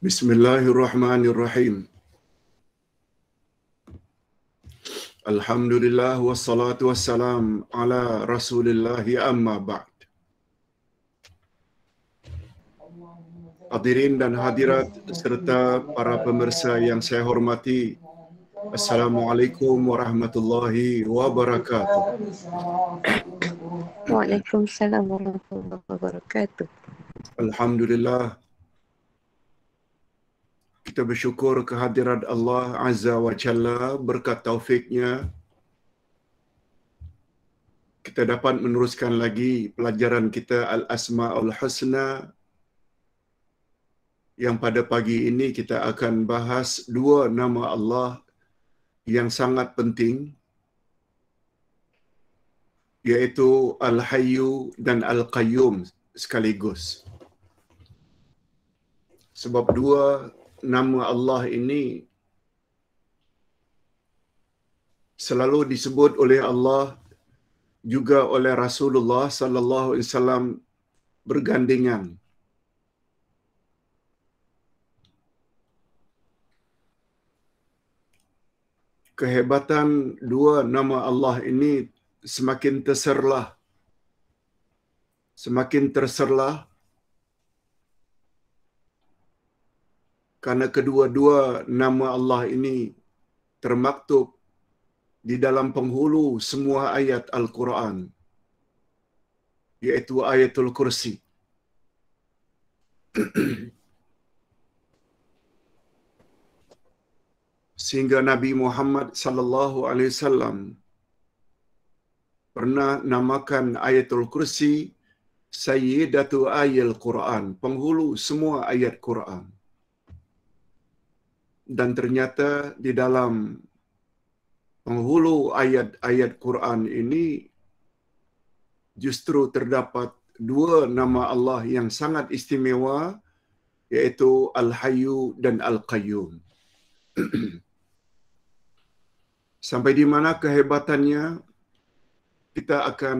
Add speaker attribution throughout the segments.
Speaker 1: Bismillahirrahmanirrahim. Alhamdulillah wassalatu wassalam ala Rasulillah amma ba'd. Hadirin dan hadirat serta para pemirsa yang saya hormati. Assalamualaikum warahmatullahi wabarakatuh. Waalaikumsalam warahmatullahi wabarakatuh. Alhamdulillah kita bersyukur kehadiran Allah Azza wa Jalla berkat taufiknya. Kita dapat meneruskan lagi pelajaran kita Al-Asma'ul Husna yang pada pagi ini kita akan bahas dua nama Allah yang sangat penting yaitu Al-Hayyu dan Al-Qayyum sekaligus. Sebab dua nama Allah ini selalu disebut oleh Allah juga oleh Rasulullah sallallahu alaihi wasallam bergandengan kehebatan dua nama Allah ini semakin terserlah semakin terserlah Karena kedua-dua nama Allah ini termaktub di dalam penghulu semua ayat Al-Quran. Iaitu ayatul kursi. Sehingga Nabi Muhammad sallallahu alaihi wasallam pernah namakan ayatul kursi Sayyidatu Ayatul Quran, penghulu semua ayat Quran dan ternyata di dalam penghulu ayat-ayat Quran ini justru terdapat dua nama Allah yang sangat istimewa yaitu Al-Hayyu dan Al-Qayyum. Sampai di mana kehebatannya kita akan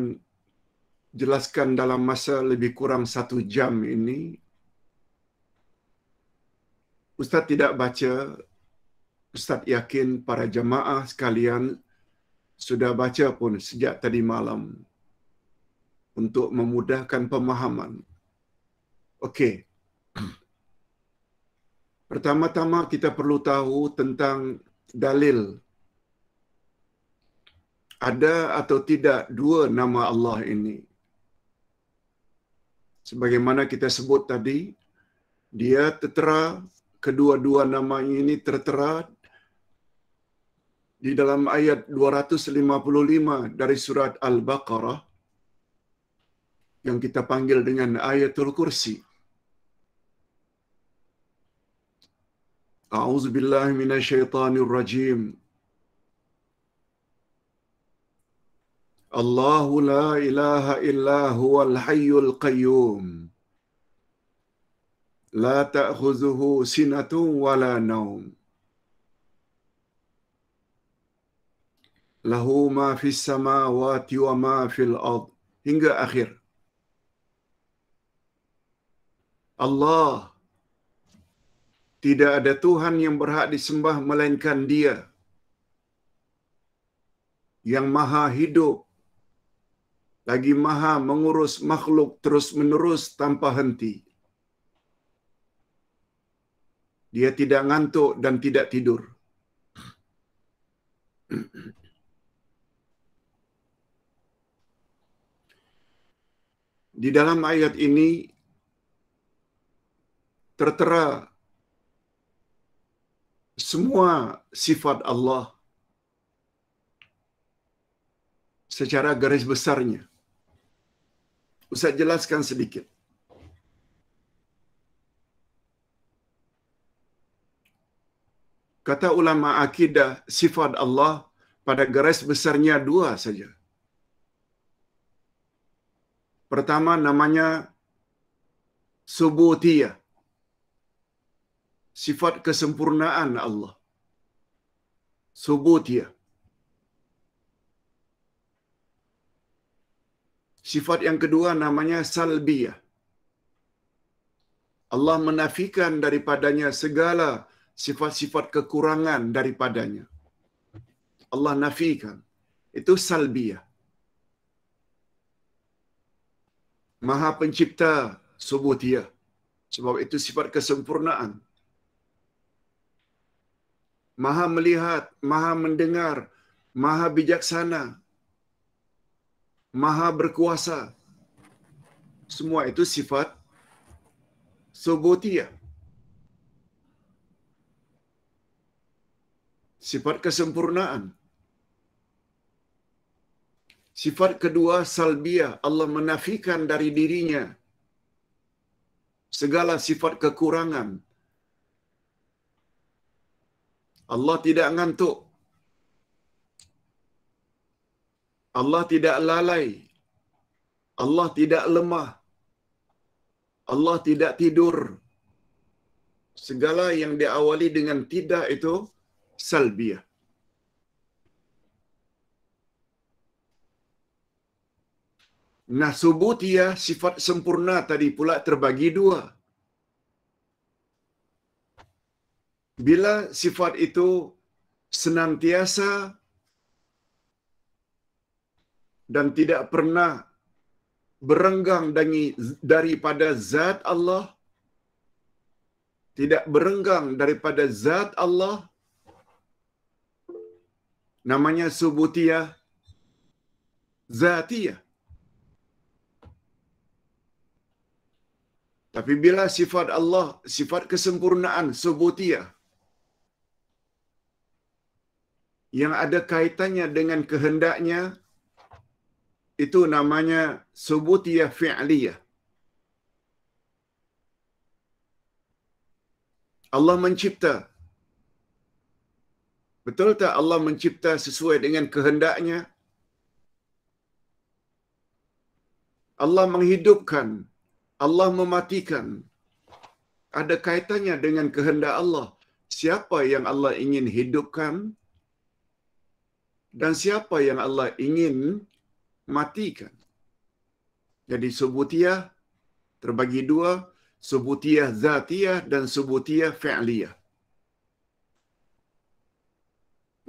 Speaker 1: jelaskan dalam masa lebih kurang satu jam ini Ustaz tidak baca, Ustaz yakin para jemaah sekalian sudah baca pun sejak tadi malam untuk memudahkan pemahaman. Okey. Pertama-tama kita perlu tahu tentang dalil ada atau tidak dua nama Allah ini. Sebagaimana kita sebut tadi, dia tertera kedua-dua nama ini tertera di dalam ayat 255 dari surat Al-Baqarah yang kita panggil dengan ayatul kursi. أعوذ بالله من الشيطان الرجيم الله لا إله إلا هو الحي la ta'khuzuhu sinatun wala naum lahu ma fis samawati wa ma fil ard hingga akhir Allah tidak ada Tuhan yang berhak disembah melainkan Dia yang maha hidup lagi maha mengurus makhluk terus-menerus tanpa henti. Dia tidak ngantuk dan tidak tidur. Di dalam ayat ini tertera semua sifat Allah secara garis besarnya. Ustaz jelaskan sedikit. Kata ulama akidah sifat Allah pada garis besarnya dua saja. Pertama namanya subutiyah. Sifat kesempurnaan Allah. Subutiyah. Sifat yang kedua namanya salbiyah. Allah menafikan daripadanya segala sifat-sifat kekurangan daripadanya. Allah nafikan. Itu salbiah. Maha pencipta subuh dia. Sebab itu sifat kesempurnaan. Maha melihat, maha mendengar, maha bijaksana, maha berkuasa. Semua itu sifat subutiyah. sifat kesempurnaan. Sifat kedua, salbia. Allah menafikan dari dirinya segala sifat kekurangan. Allah tidak ngantuk. Allah tidak lalai. Allah tidak lemah. Allah tidak tidur. Segala yang diawali dengan tidak itu سلبيه Nah sebut ia sifat sempurna tadi pula terbagi dua. Bila sifat itu senantiasa dan tidak pernah berenggang dari, daripada zat Allah, tidak berenggang daripada zat Allah, namanya subutia zatia. Tapi bila sifat Allah, sifat kesempurnaan subutia yang ada kaitannya dengan kehendaknya itu namanya subutia fi'liyah. Allah mencipta Betul tak Allah mencipta sesuai dengan kehendaknya? Allah menghidupkan, Allah mematikan. Ada kaitannya dengan kehendak Allah. Siapa yang Allah ingin hidupkan dan siapa yang Allah ingin matikan. Jadi subutiyah terbagi dua, subutiyah zatiyah dan subutiyah fi'liyah.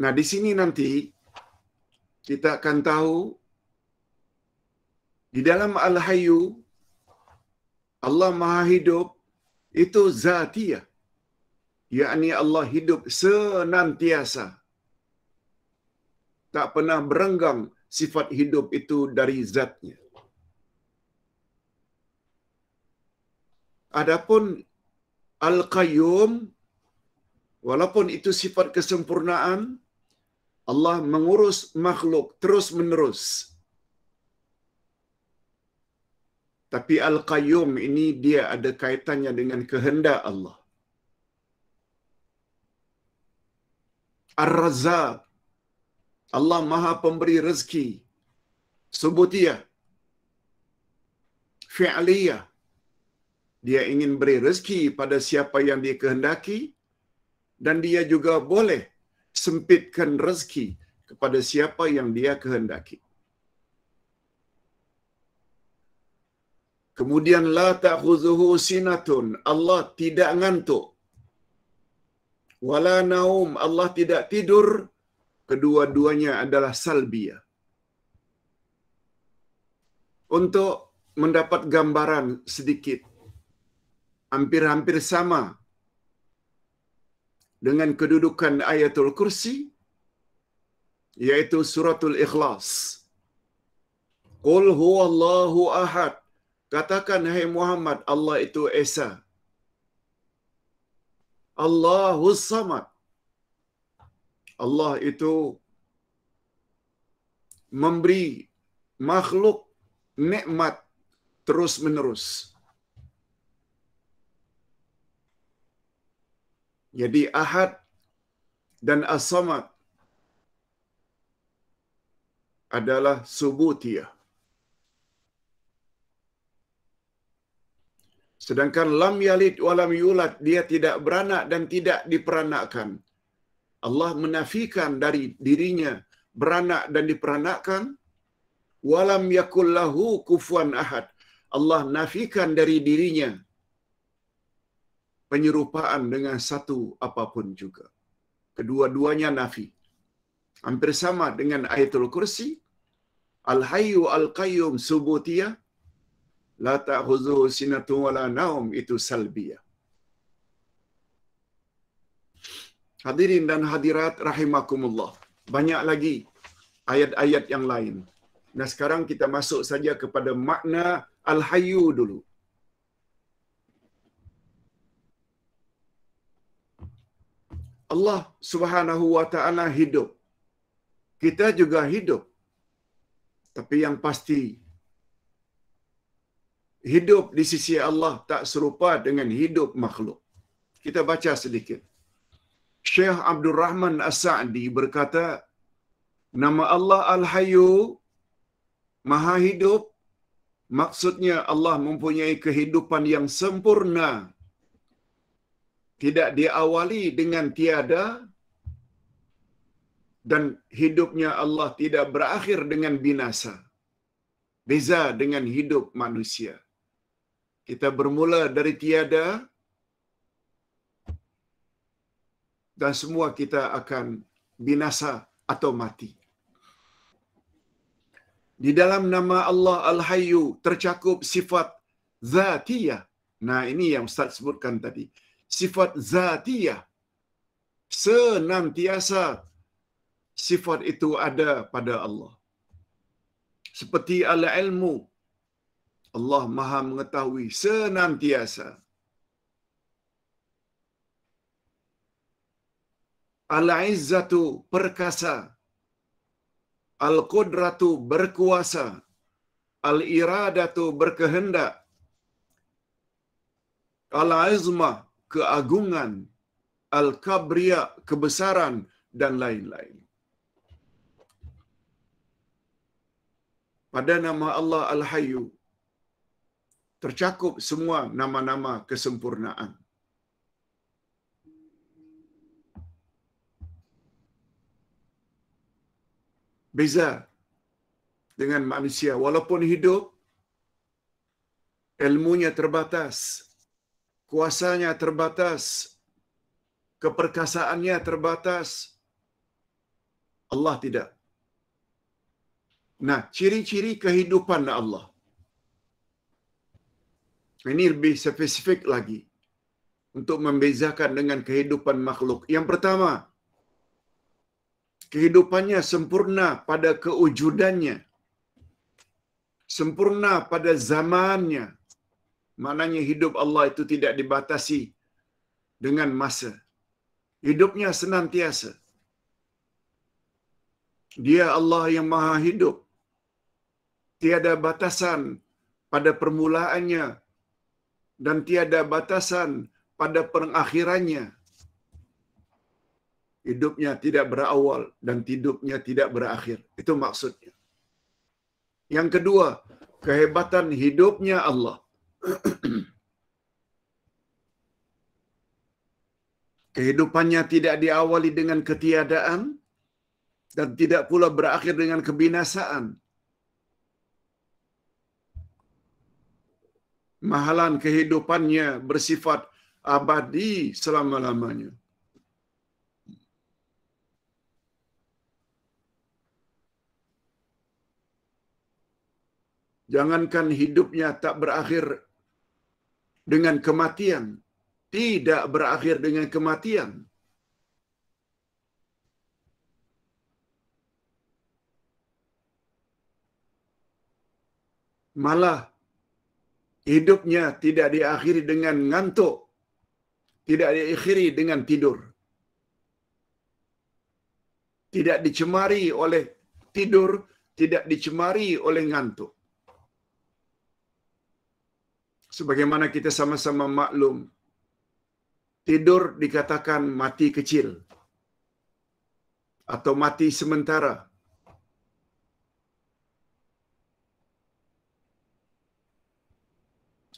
Speaker 1: Nah, di sini nanti kita akan tahu di dalam Al-Hayyu Allah Maha Hidup itu zatiyah. Yakni Allah hidup senantiasa. Tak pernah berenggang sifat hidup itu dari zatnya. Adapun Al-Qayyum, walaupun itu sifat kesempurnaan, Allah mengurus makhluk terus menerus. Tapi Al-Qayyum ini dia ada kaitannya dengan kehendak Allah. ar razza Allah Maha Pemberi Rezeki. Subutiyah. Fi'liyah. Dia ingin beri rezeki pada siapa yang dia kehendaki. Dan dia juga boleh sempitkan rezeki kepada siapa yang dia kehendaki. Kemudian la ta'khuzuhu sinatun. Allah tidak ngantuk. Wala naum. Allah tidak tidur. Kedua-duanya adalah salbia Untuk mendapat gambaran sedikit. Hampir-hampir sama dengan kedudukan ayatul kursi yaitu suratul ikhlas qul huwallahu ahad katakan hai muhammad allah itu esa allahus samad allah itu memberi makhluk nikmat terus menerus Jadi Ahad dan As-Samad adalah subutiyah. Sedangkan lam yalid walam yulad dia tidak beranak dan tidak diperanakkan. Allah menafikan dari dirinya beranak dan diperanakkan. Walam yakul lahu kufuan ahad. Allah nafikan dari dirinya penyerupaan dengan satu apapun juga. Kedua-duanya nafi. Hampir sama dengan ayatul kursi. Al-hayu al-qayyum subutiyah. La ta'khudhu sinatu wa la na'um itu salbiyah. Hadirin dan hadirat rahimakumullah. Banyak lagi ayat-ayat yang lain. Nah sekarang kita masuk saja kepada makna al-hayu dulu. Allah Subhanahu wa taala hidup. Kita juga hidup. Tapi yang pasti hidup di sisi Allah tak serupa dengan hidup makhluk. Kita baca sedikit. Syekh Abdul Rahman As-Sa'di berkata, nama Allah Al-Hayyu Maha Hidup maksudnya Allah mempunyai kehidupan yang sempurna tidak diawali dengan tiada dan hidupnya Allah tidak berakhir dengan binasa. Beza dengan hidup manusia. Kita bermula dari tiada dan semua kita akan binasa atau mati. Di dalam nama Allah Al-Hayyu tercakup sifat zatiyah. Nah ini yang Ustaz sebutkan tadi sifat zatiyah senantiasa sifat itu ada pada Allah seperti ala ilmu Allah Maha mengetahui senantiasa Ala izzatu perkasa al-qudratu berkuasa al-iradatu berkehendak al-izmah keagungan, al-kabriya, kebesaran, dan lain-lain. Pada nama Allah Al-Hayyu, tercakup semua nama-nama kesempurnaan. Beza dengan manusia. Walaupun hidup, ilmunya terbatas, kuasanya terbatas, keperkasaannya terbatas. Allah tidak. Nah, ciri-ciri kehidupan Allah. Ini lebih spesifik lagi untuk membezakan dengan kehidupan makhluk. Yang pertama, kehidupannya sempurna pada keujudannya, sempurna pada zamannya, Maknanya hidup Allah itu tidak dibatasi dengan masa. Hidupnya senantiasa. Dia Allah yang maha hidup. Tiada batasan pada permulaannya dan tiada batasan pada pengakhirannya. Hidupnya tidak berawal dan hidupnya tidak berakhir. Itu maksudnya. Yang kedua, kehebatan hidupnya Allah. Kehidupannya tidak diawali dengan ketiadaan dan tidak pula berakhir dengan kebinasaan. Mahalan kehidupannya bersifat abadi selama-lamanya. Jangankan hidupnya tak berakhir dengan kematian, tidak berakhir dengan kematian. Malah hidupnya tidak diakhiri dengan ngantuk, tidak diakhiri dengan tidur. Tidak dicemari oleh tidur, tidak dicemari oleh ngantuk. sebagaimana kita sama-sama maklum tidur dikatakan mati kecil atau mati sementara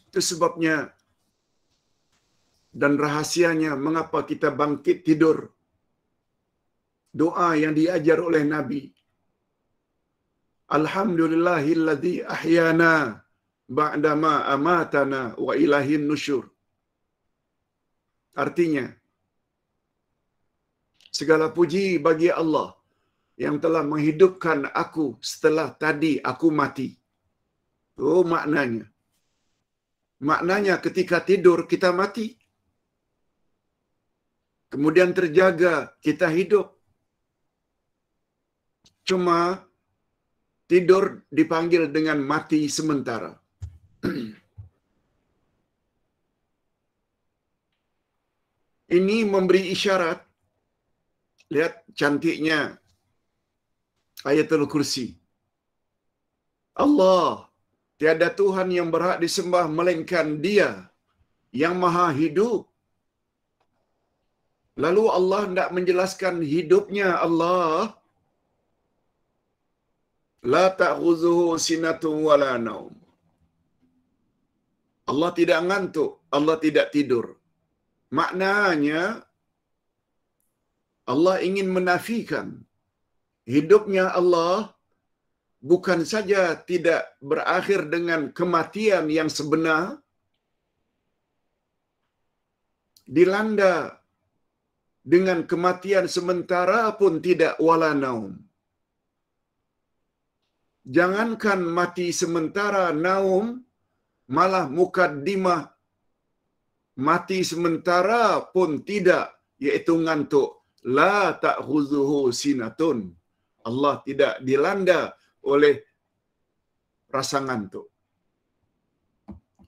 Speaker 1: itu sebabnya dan rahasianya mengapa kita bangkit tidur doa yang diajar oleh nabi alhamdulillahilladzi ahyana ba'dama amatana wa ilahin nusyur. Artinya, segala puji bagi Allah yang telah menghidupkan aku setelah tadi aku mati. Oh maknanya. Maknanya ketika tidur kita mati. Kemudian terjaga kita hidup. Cuma tidur dipanggil dengan mati sementara. ini memberi isyarat lihat cantiknya ayat ayatul kursi Allah tiada tuhan yang berhak disembah melainkan dia yang maha hidup lalu Allah hendak menjelaskan hidupnya Allah la ta'khuzuhu sinatun wala naum Allah tidak ngantuk Allah tidak tidur maknanya Allah ingin menafikan hidupnya Allah bukan saja tidak berakhir dengan kematian yang sebenar dilanda dengan kematian sementara pun tidak wala naum jangankan mati sementara naum malah mukaddimah mati sementara pun tidak iaitu ngantuk la ta'khuzuhu sinatun Allah tidak dilanda oleh rasa ngantuk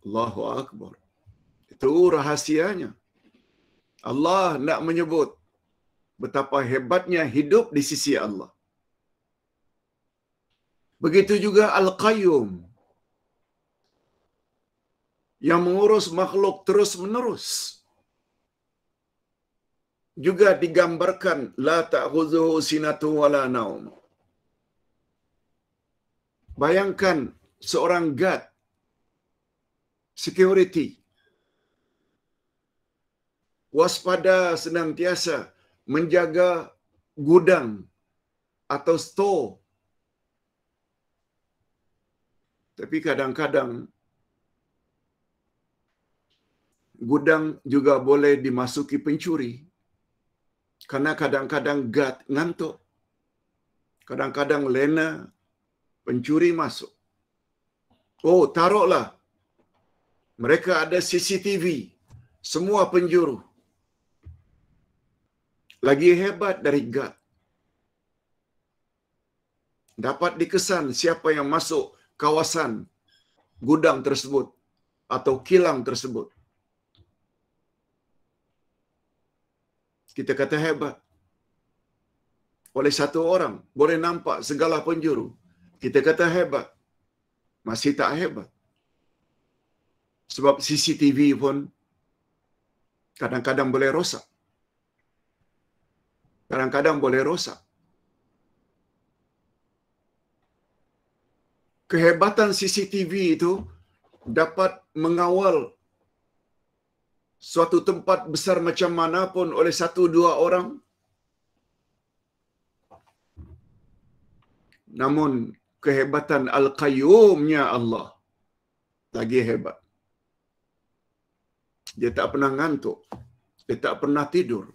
Speaker 1: Allahu akbar itu rahasianya Allah nak menyebut betapa hebatnya hidup di sisi Allah begitu juga al-qayyum yang mengurus makhluk terus menerus. Juga digambarkan la ta'khuzuhu sinatu wala naum. Bayangkan seorang guard security waspada senantiasa menjaga gudang atau store. Tapi kadang-kadang gudang juga boleh dimasuki pencuri. Karena kadang-kadang gad ngantuk. Kadang-kadang lena pencuri masuk. Oh, taruhlah. Mereka ada CCTV. Semua penjuru. Lagi hebat dari gad. Dapat dikesan siapa yang masuk kawasan gudang tersebut atau kilang tersebut. kita kata hebat. Oleh satu orang, boleh nampak segala penjuru. Kita kata hebat. Masih tak hebat. Sebab CCTV pun kadang-kadang boleh rosak. Kadang-kadang boleh rosak. Kehebatan CCTV itu dapat mengawal suatu tempat besar macam mana pun oleh satu dua orang. Namun kehebatan Al-Qayyumnya Allah lagi hebat. Dia tak pernah ngantuk. Dia tak pernah tidur.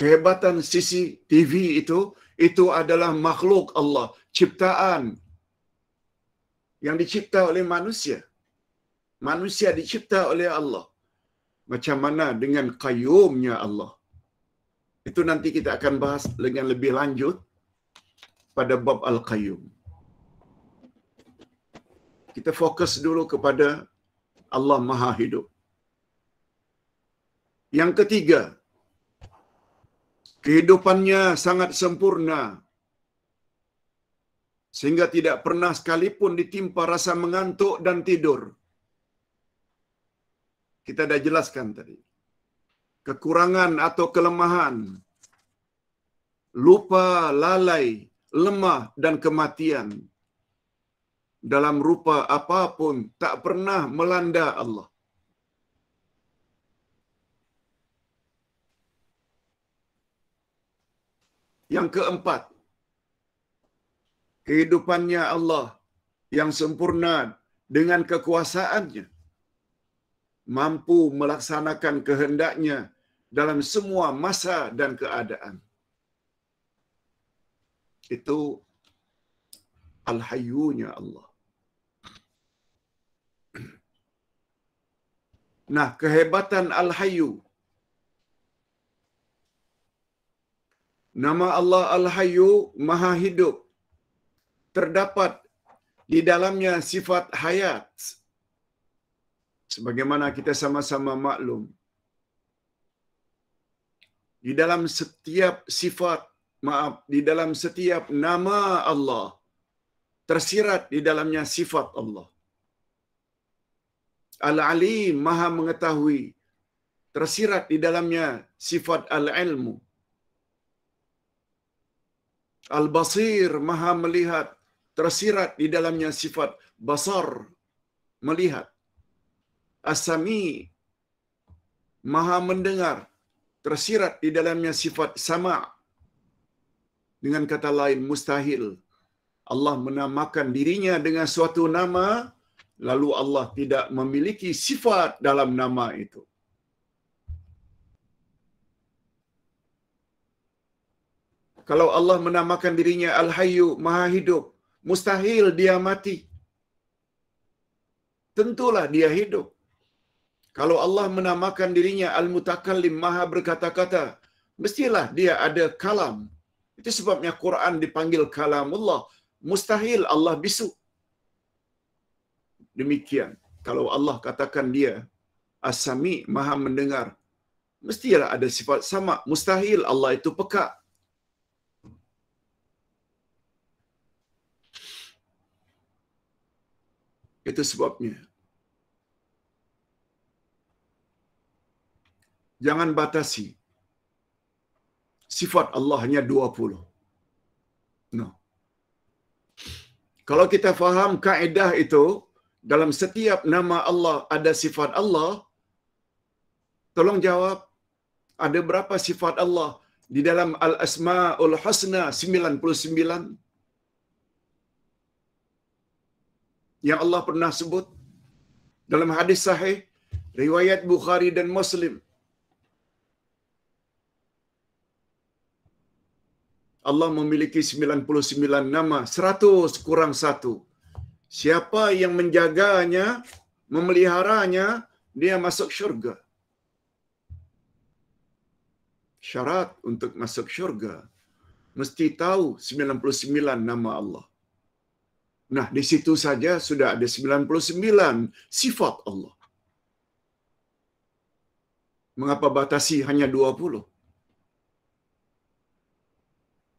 Speaker 1: Kehebatan sisi TV itu, itu adalah makhluk Allah. Ciptaan yang dicipta oleh manusia. Manusia dicipta oleh Allah macam mana dengan kayumnya Allah. Itu nanti kita akan bahas dengan lebih lanjut pada bab al kayum. Kita fokus dulu kepada Allah Maha Hidup. Yang ketiga, kehidupannya sangat sempurna sehingga tidak pernah sekalipun ditimpa rasa mengantuk dan tidur kita dah jelaskan tadi. Kekurangan atau kelemahan, lupa, lalai, lemah dan kematian dalam rupa apapun tak pernah melanda Allah. Yang keempat, kehidupannya Allah yang sempurna dengan kekuasaannya mampu melaksanakan kehendaknya dalam semua masa dan keadaan. Itu Al-Hayyunya Allah. Nah, kehebatan Al-Hayyu. Nama Allah Al-Hayyu, Maha Hidup. Terdapat di dalamnya sifat hayat. Hayat sebagaimana kita sama-sama maklum di dalam setiap sifat maaf di dalam setiap nama Allah tersirat di dalamnya sifat Allah al ali Maha mengetahui tersirat di dalamnya sifat al-ilmu Al-Basir Maha melihat tersirat di dalamnya sifat basar melihat asami maha mendengar tersirat di dalamnya sifat sama dengan kata lain mustahil Allah menamakan dirinya dengan suatu nama lalu Allah tidak memiliki sifat dalam nama itu Kalau Allah menamakan dirinya Al-Hayyu, Maha Hidup, mustahil dia mati. Tentulah dia hidup. Kalau Allah menamakan dirinya Al-Mutakallim Maha berkata-kata, mestilah dia ada kalam. Itu sebabnya Quran dipanggil kalamullah. Mustahil Allah bisu. Demikian. Kalau Allah katakan dia As-Sami Maha mendengar, mestilah ada sifat sama. Mustahil Allah itu peka. Itu sebabnya jangan batasi sifat Allahnya 20. No. Kalau kita faham kaedah itu, dalam setiap nama Allah ada sifat Allah, tolong jawab, ada berapa sifat Allah di dalam Al-Asma'ul Husna 99? Yang Allah pernah sebut dalam hadis sahih, riwayat Bukhari dan Muslim, Allah memiliki 99 nama, 100 kurang 1. Siapa yang menjaganya, memeliharanya, dia masuk syurga. Syarat untuk masuk syurga, mesti tahu 99 nama Allah. Nah, di situ saja sudah ada 99 sifat Allah. Mengapa batasi hanya 20?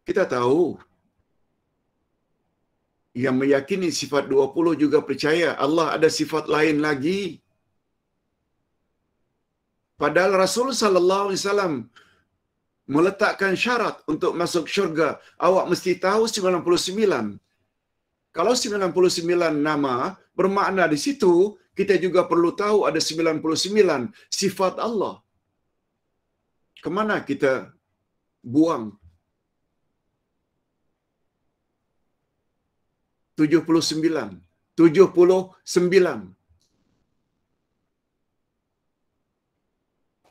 Speaker 1: kita tahu yang meyakini sifat 20 juga percaya Allah ada sifat lain lagi. Padahal Rasul sallallahu alaihi wasallam meletakkan syarat untuk masuk syurga, awak mesti tahu 99. Kalau 99 nama bermakna di situ, kita juga perlu tahu ada 99 sifat Allah. Kemana kita buang 79. 79.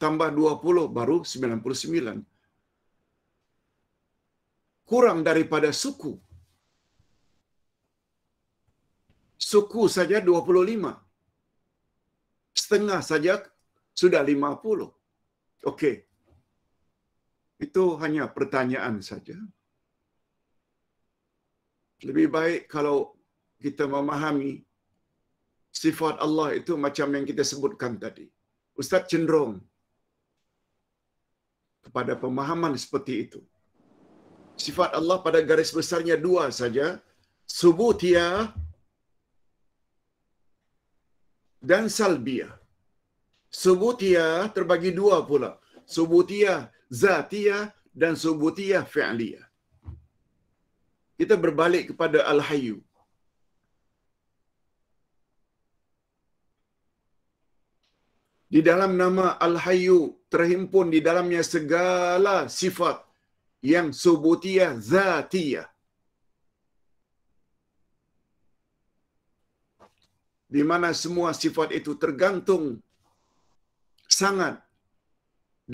Speaker 1: Tambah 20 baru 99. Kurang daripada suku. Suku saja 25. Setengah saja sudah 50. Oke. Okay. Itu hanya pertanyaan saja. lebih baik kalau kita memahami sifat Allah itu macam yang kita sebutkan tadi. Ustaz cenderung kepada pemahaman seperti itu. Sifat Allah pada garis besarnya dua saja. subutia dan salbia. Subutia terbagi dua pula. subutia zatia dan subutia fi'liyah kita berbalik kepada Al-Hayyu. Di dalam nama Al-Hayyu terhimpun di dalamnya segala sifat yang subutiyah zatiyah. Di mana semua sifat itu tergantung sangat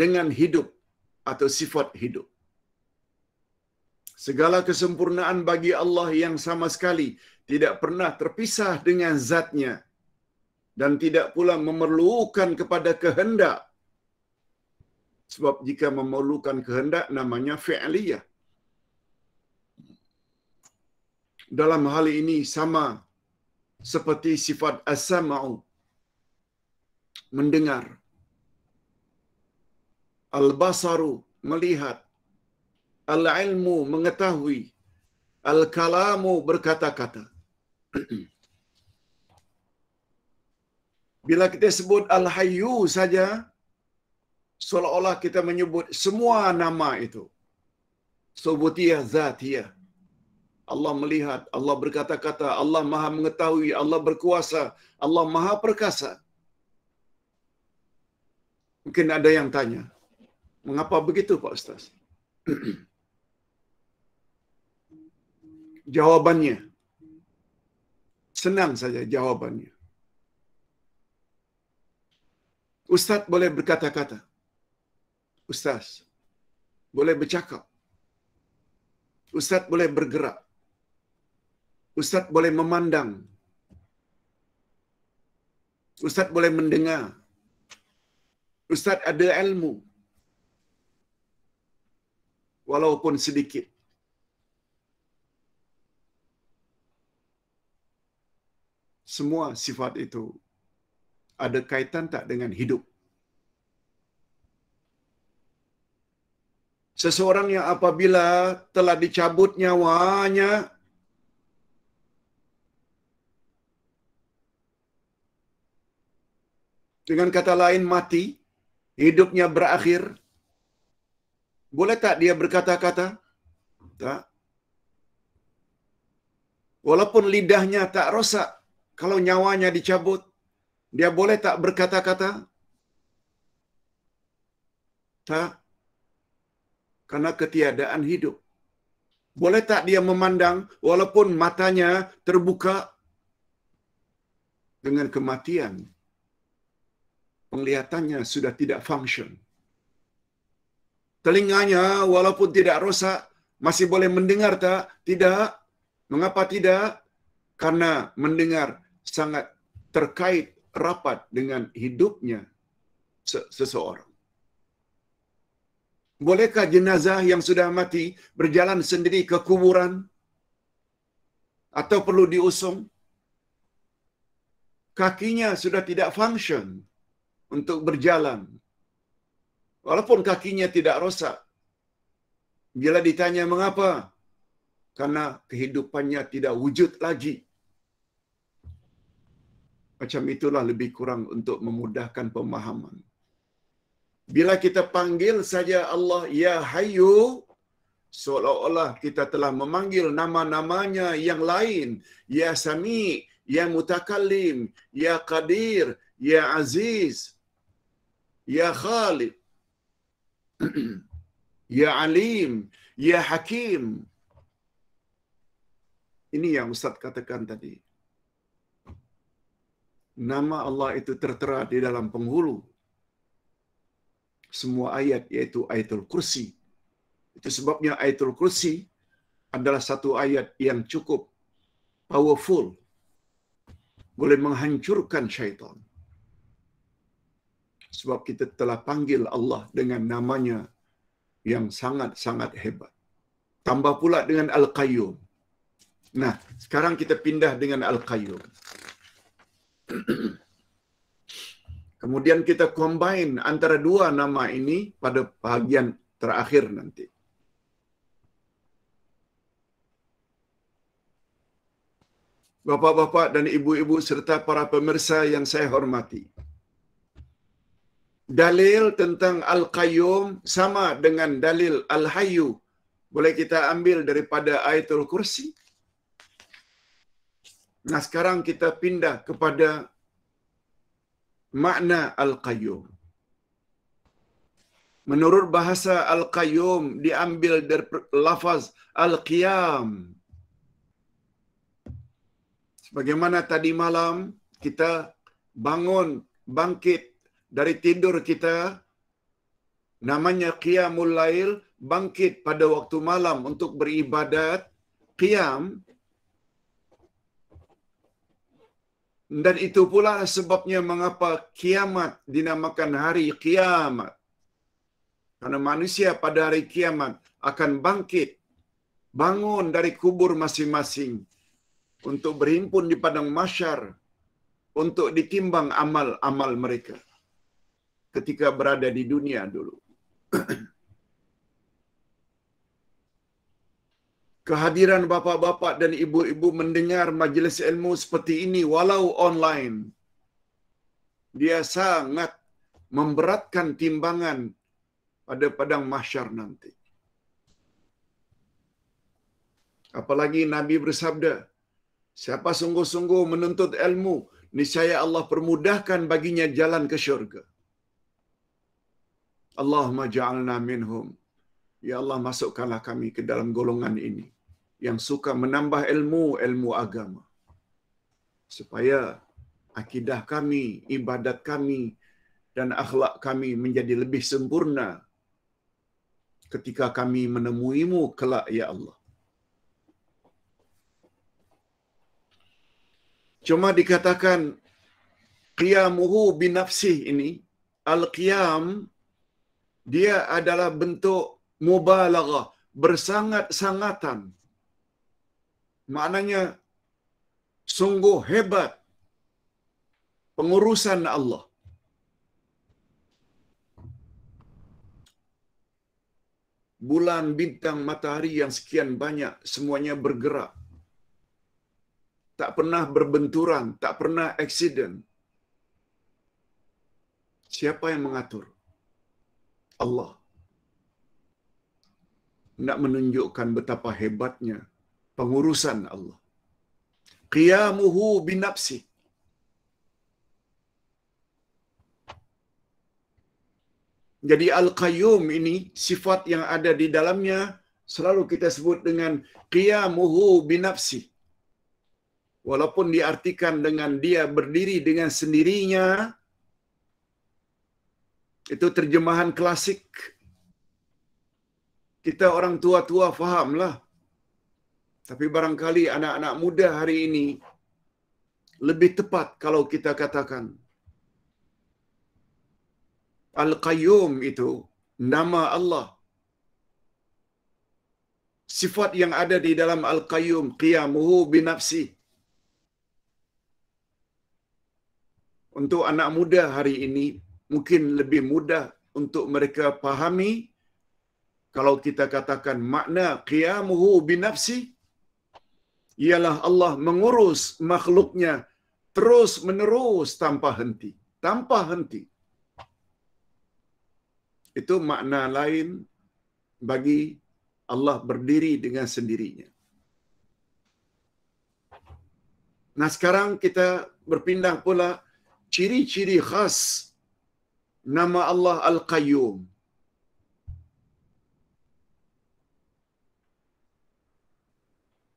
Speaker 1: dengan hidup atau sifat hidup segala kesempurnaan bagi Allah yang sama sekali tidak pernah terpisah dengan zatnya dan tidak pula memerlukan kepada kehendak. Sebab jika memerlukan kehendak namanya fi'liyah. Dalam hal ini sama seperti sifat asama'u. Mendengar. Al-basaru, melihat al-ilmu mengetahui al-kalamu berkata-kata bila kita sebut al-hayyu saja seolah-olah kita menyebut semua nama itu subutiyah zatiyah Allah melihat Allah berkata-kata Allah maha mengetahui Allah berkuasa Allah maha perkasa mungkin ada yang tanya mengapa begitu pak ustaz jawabannya. Senang saja jawabannya. Ustaz boleh berkata-kata. Ustaz boleh bercakap. Ustaz boleh bergerak. Ustaz boleh memandang. Ustaz boleh mendengar. Ustaz ada ilmu. Walaupun sedikit. semua sifat itu ada kaitan tak dengan hidup? Seseorang yang apabila telah dicabut nyawanya, dengan kata lain mati, hidupnya berakhir, boleh tak dia berkata-kata? Tak. Walaupun lidahnya tak rosak, kalau nyawanya dicabut, dia boleh tak berkata-kata? Tak. Karena ketiadaan hidup. Boleh tak dia memandang walaupun matanya terbuka dengan kematian? Penglihatannya sudah tidak function. Telinganya walaupun tidak rosak, masih boleh mendengar tak? Tidak. Mengapa tidak? Karena mendengar sangat terkait rapat dengan hidupnya seseorang. Bolehkah jenazah yang sudah mati berjalan sendiri ke kuburan atau perlu diusung? Kakinya sudah tidak function untuk berjalan. Walaupun kakinya tidak rosak. Bila ditanya mengapa? Karena kehidupannya tidak wujud lagi. Macam itulah lebih kurang untuk memudahkan pemahaman. Bila kita panggil saja Allah Ya Hayyu, seolah-olah kita telah memanggil nama-namanya yang lain. Ya Sami, Ya Mutakallim, Ya Qadir, Ya Aziz, Ya Khalid, Ya Alim, Ya Hakim. Ini yang Ustaz katakan tadi nama Allah itu tertera di dalam penghulu semua ayat yaitu ayatul kursi. Itu sebabnya ayatul kursi adalah satu ayat yang cukup powerful boleh menghancurkan syaitan. Sebab kita telah panggil Allah dengan namanya yang sangat-sangat hebat. Tambah pula dengan Al-Qayyum. Nah, sekarang kita pindah dengan Al-Qayyum. Kemudian kita combine antara dua nama ini pada bahagian terakhir nanti. Bapak-bapak dan ibu-ibu serta para pemirsa yang saya hormati. Dalil tentang Al-Qayyum sama dengan dalil Al-Hayyu boleh kita ambil daripada ayatul kursi. Nah sekarang kita pindah kepada makna Al-Qayyum. Menurut bahasa Al-Qayyum diambil dari lafaz Al-Qiyam. Sebagaimana tadi malam kita bangun, bangkit dari tidur kita. Namanya Qiyamul Lail, bangkit pada waktu malam untuk beribadat. Qiyam Dan itu pula sebabnya mengapa kiamat dinamakan hari kiamat. Karena manusia pada hari kiamat akan bangkit, bangun dari kubur masing-masing untuk berhimpun di padang masyar, untuk ditimbang amal-amal mereka ketika berada di dunia dulu. kehadiran bapak-bapak dan ibu-ibu mendengar majlis ilmu seperti ini walau online. Dia sangat memberatkan timbangan pada padang mahsyar nanti. Apalagi Nabi bersabda, siapa sungguh-sungguh menuntut ilmu, niscaya Allah permudahkan baginya jalan ke syurga. Allahumma ja'alna minhum. Ya Allah, masukkanlah kami ke dalam golongan ini yang suka menambah ilmu ilmu agama supaya akidah kami, ibadat kami dan akhlak kami menjadi lebih sempurna ketika kami menemuimu kelak ya Allah. Cuma dikatakan qiyamuhu binafsih ini al-qiyam dia adalah bentuk mubalaghah, bersangat-sangatan maknanya sungguh hebat pengurusan Allah. Bulan, bintang, matahari yang sekian banyak semuanya bergerak. Tak pernah berbenturan, tak pernah eksiden Siapa yang mengatur? Allah. Nak menunjukkan betapa hebatnya pengurusan Allah. Qiyamuhu bin binapsi. Jadi Al-Qayyum ini sifat yang ada di dalamnya selalu kita sebut dengan Qiyamuhu bin binapsi. Walaupun diartikan dengan dia berdiri dengan sendirinya, itu terjemahan klasik. Kita orang tua-tua fahamlah tapi barangkali anak-anak muda hari ini lebih tepat kalau kita katakan Al-Qayyum itu nama Allah. Sifat yang ada di dalam Al-Qayyum qiyamuhu binafsi. Untuk anak muda hari ini mungkin lebih mudah untuk mereka pahami kalau kita katakan makna qiyamuhu binafsi nafsi ialah Allah mengurus makhluknya terus menerus tanpa henti. Tanpa henti. Itu makna lain bagi Allah berdiri dengan sendirinya. Nah sekarang kita berpindah pula ciri-ciri khas nama Allah Al-Qayyum.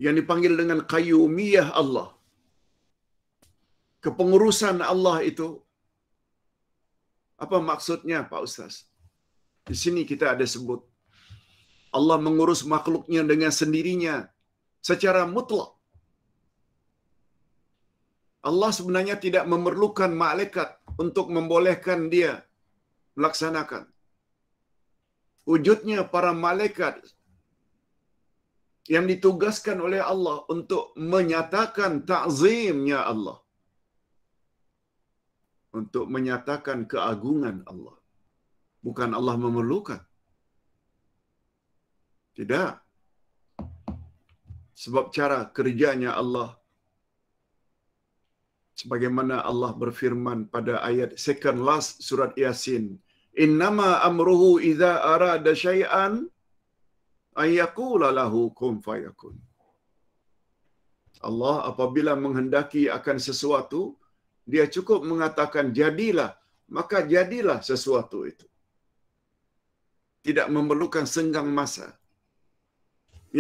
Speaker 1: yang dipanggil dengan kayumiyah Allah. Kepengurusan Allah itu apa maksudnya Pak Ustaz? Di sini kita ada sebut Allah mengurus makhluknya dengan sendirinya secara mutlak. Allah sebenarnya tidak memerlukan malaikat untuk membolehkan dia melaksanakan. Wujudnya para malaikat yang ditugaskan oleh Allah untuk menyatakan ta'zimnya Allah. Untuk menyatakan keagungan Allah. Bukan Allah memerlukan. Tidak. Sebab cara kerjanya Allah sebagaimana Allah berfirman pada ayat second last surat Yasin, "Innama amruhu idza arada syai'an" ayakula lahu kun fayakun. Allah apabila menghendaki akan sesuatu, dia cukup mengatakan jadilah, maka jadilah sesuatu itu. Tidak memerlukan senggang masa.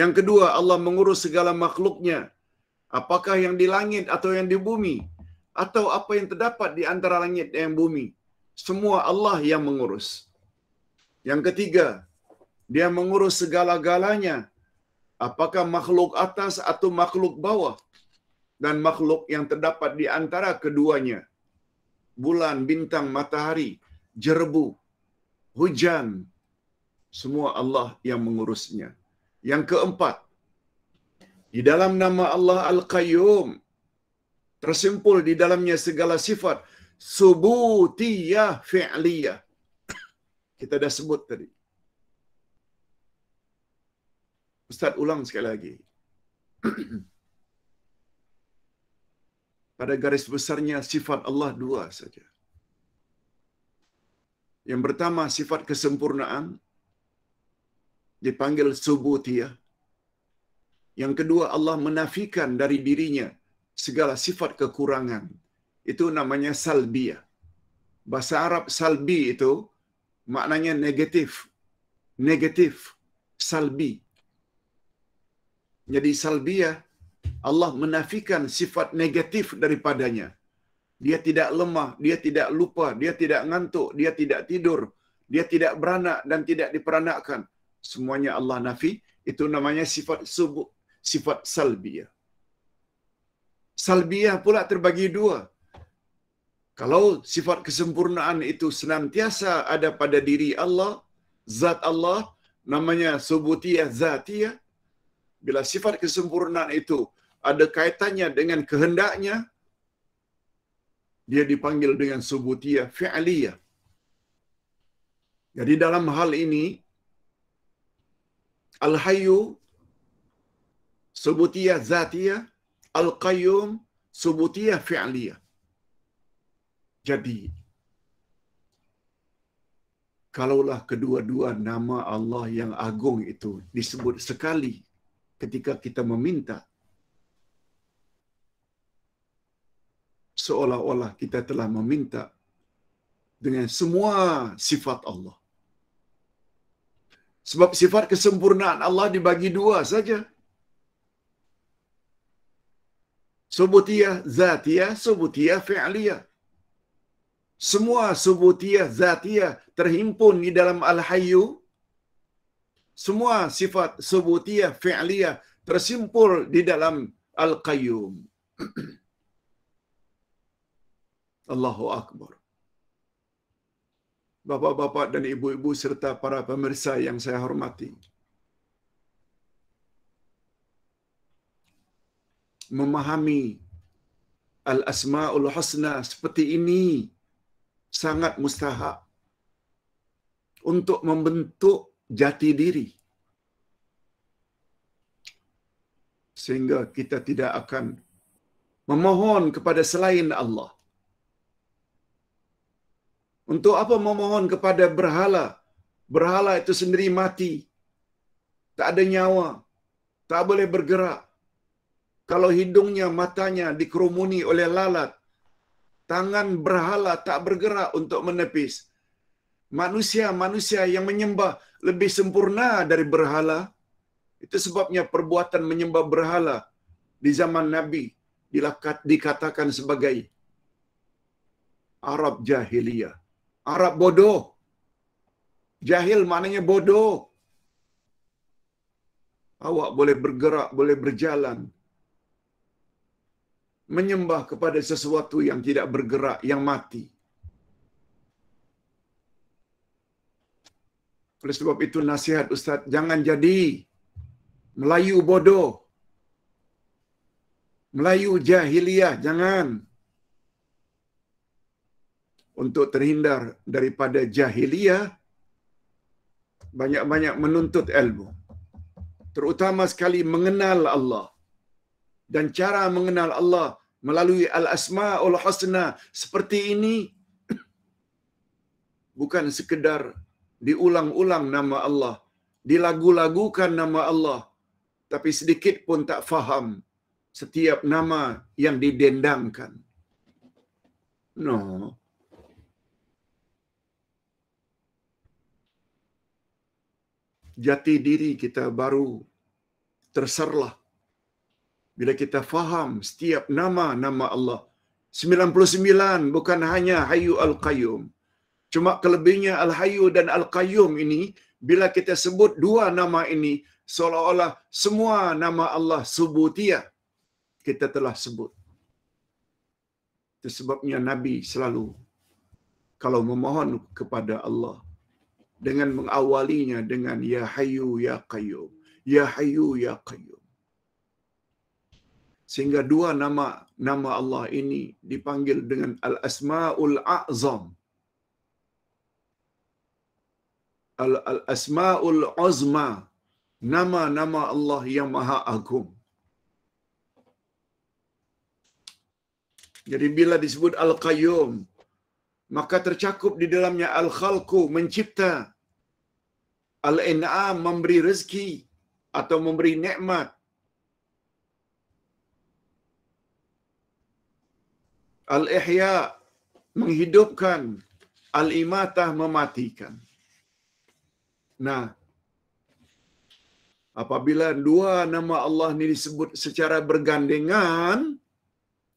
Speaker 1: Yang kedua, Allah mengurus segala makhluknya. Apakah yang di langit atau yang di bumi. Atau apa yang terdapat di antara langit dan bumi. Semua Allah yang mengurus. Yang ketiga, dia mengurus segala-galanya. Apakah makhluk atas atau makhluk bawah. Dan makhluk yang terdapat di antara keduanya. Bulan, bintang, matahari, jerbu, hujan. Semua Allah yang mengurusnya. Yang keempat. Di dalam nama Allah Al-Qayyum. Tersimpul di dalamnya segala sifat. Subutiyah fi'liyah. Kita dah sebut tadi. Ustaz ulang sekali lagi. Pada garis besarnya sifat Allah dua saja. Yang pertama sifat kesempurnaan dipanggil subutiyah. Yang kedua Allah menafikan dari dirinya segala sifat kekurangan. Itu namanya salbiyah. Bahasa Arab salbi itu maknanya negatif. Negatif. Salbi. Jadi salbiah. Allah menafikan sifat negatif daripadanya. Dia tidak lemah, dia tidak lupa, dia tidak ngantuk, dia tidak tidur, dia tidak beranak dan tidak diperanakkan. Semuanya Allah nafi, itu namanya sifat subuh, sifat salbiah. Salbiah pula terbagi dua. Kalau sifat kesempurnaan itu senantiasa ada pada diri Allah, zat Allah, namanya subutiyah zatiyah, bila sifat kesempurnaan itu ada kaitannya dengan kehendaknya, dia dipanggil dengan subutia fi'liyah. Jadi dalam hal ini, Al-Hayyu subutiyah zatiyah, Al-Qayyum subutiyah fi'liyah. Jadi, kalaulah kedua-dua nama Allah yang agung itu disebut sekali ketika kita meminta seolah-olah kita telah meminta dengan semua sifat Allah. Sebab sifat kesempurnaan Allah dibagi dua saja. Subutiyah zatiyah, subutiyah fi'liyah. Semua subutiyah zatiyah terhimpun di dalam Al-Hayyu, semua sifat subutiyah fi'liyah tersimpul di dalam al-qayyum Allahu akbar Bapak-bapak dan ibu-ibu serta para pemirsa yang saya hormati memahami al-asmaul husna seperti ini sangat mustahak untuk membentuk jati diri. Sehingga kita tidak akan memohon kepada selain Allah. Untuk apa memohon kepada berhala? Berhala itu sendiri mati. Tak ada nyawa. Tak boleh bergerak. Kalau hidungnya, matanya dikerumuni oleh lalat, tangan berhala tak bergerak untuk menepis manusia-manusia yang menyembah lebih sempurna dari berhala. Itu sebabnya perbuatan menyembah berhala di zaman Nabi dikatakan sebagai Arab jahiliyah. Arab bodoh. Jahil maknanya bodoh. Awak boleh bergerak, boleh berjalan. Menyembah kepada sesuatu yang tidak bergerak, yang mati. Oleh sebab itu nasihat Ustaz, jangan jadi Melayu bodoh. Melayu jahiliah, jangan. Untuk terhindar daripada jahiliah, banyak-banyak menuntut ilmu. Terutama sekali mengenal Allah. Dan cara mengenal Allah melalui al-asma'ul husna seperti ini, bukan sekedar diulang-ulang nama Allah, dilagu-lagukan nama Allah, tapi sedikit pun tak faham setiap nama yang didendangkan. No. Jati diri kita baru terserlah. Bila kita faham setiap nama-nama Allah. 99 bukan hanya Hayu Al-Qayyum. Cuma kelebihnya Al-Hayyu dan Al-Qayyum ini, bila kita sebut dua nama ini, seolah-olah semua nama Allah subutia kita telah sebut. Itu sebabnya Nabi selalu kalau memohon kepada Allah dengan mengawalinya dengan Ya Hayyu Ya Qayyum. Ya Hayyu Ya Qayyum. Sehingga dua nama nama Allah ini dipanggil dengan Al-Asma'ul A'zam. Al-Asma'ul A'zam. al-asmaul Azma, nama-nama Allah yang maha agung jadi bila disebut al-qayyum maka tercakup di dalamnya al-khalqu mencipta al-in'am memberi rezeki atau memberi nikmat al-ihya menghidupkan al-imatah mematikan Nah, apabila dua nama Allah ini disebut secara bergandengan,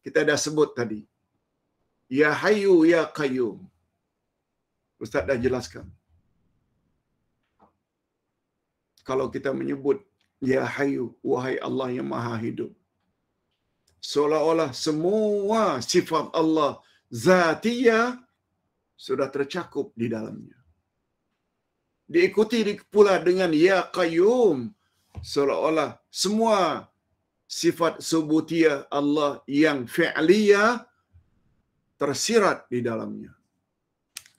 Speaker 1: kita dah sebut tadi. Ya Hayyu Ya Qayyum. Ustaz dah jelaskan. Kalau kita menyebut Ya Hayyu, wahai Allah yang Maha Hidup. Seolah-olah semua sifat Allah zatiyah sudah tercakup di dalamnya diikuti pula dengan ya qayyum seolah-olah semua sifat subutiyah Allah yang fi'liyah tersirat di dalamnya.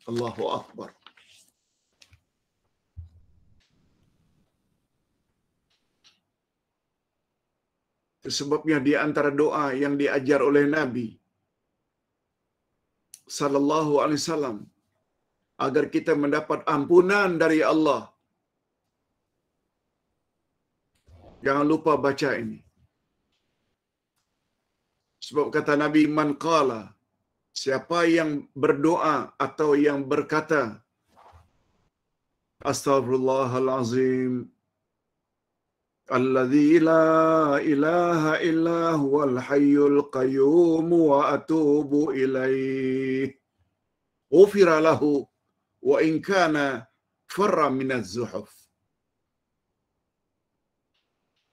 Speaker 1: Allahu Akbar. Sebabnya di antara doa yang diajar oleh Nabi sallallahu alaihi wasallam agar kita mendapat ampunan dari Allah. Jangan lupa baca ini. Sebab kata Nabi man qala siapa yang berdoa atau yang berkata Astagfirullahalazim, alladzi la ilaha illa huwal hayyul qayyum wa atubu ilaihi ufira lahu wa in kana fara min az-zuhuf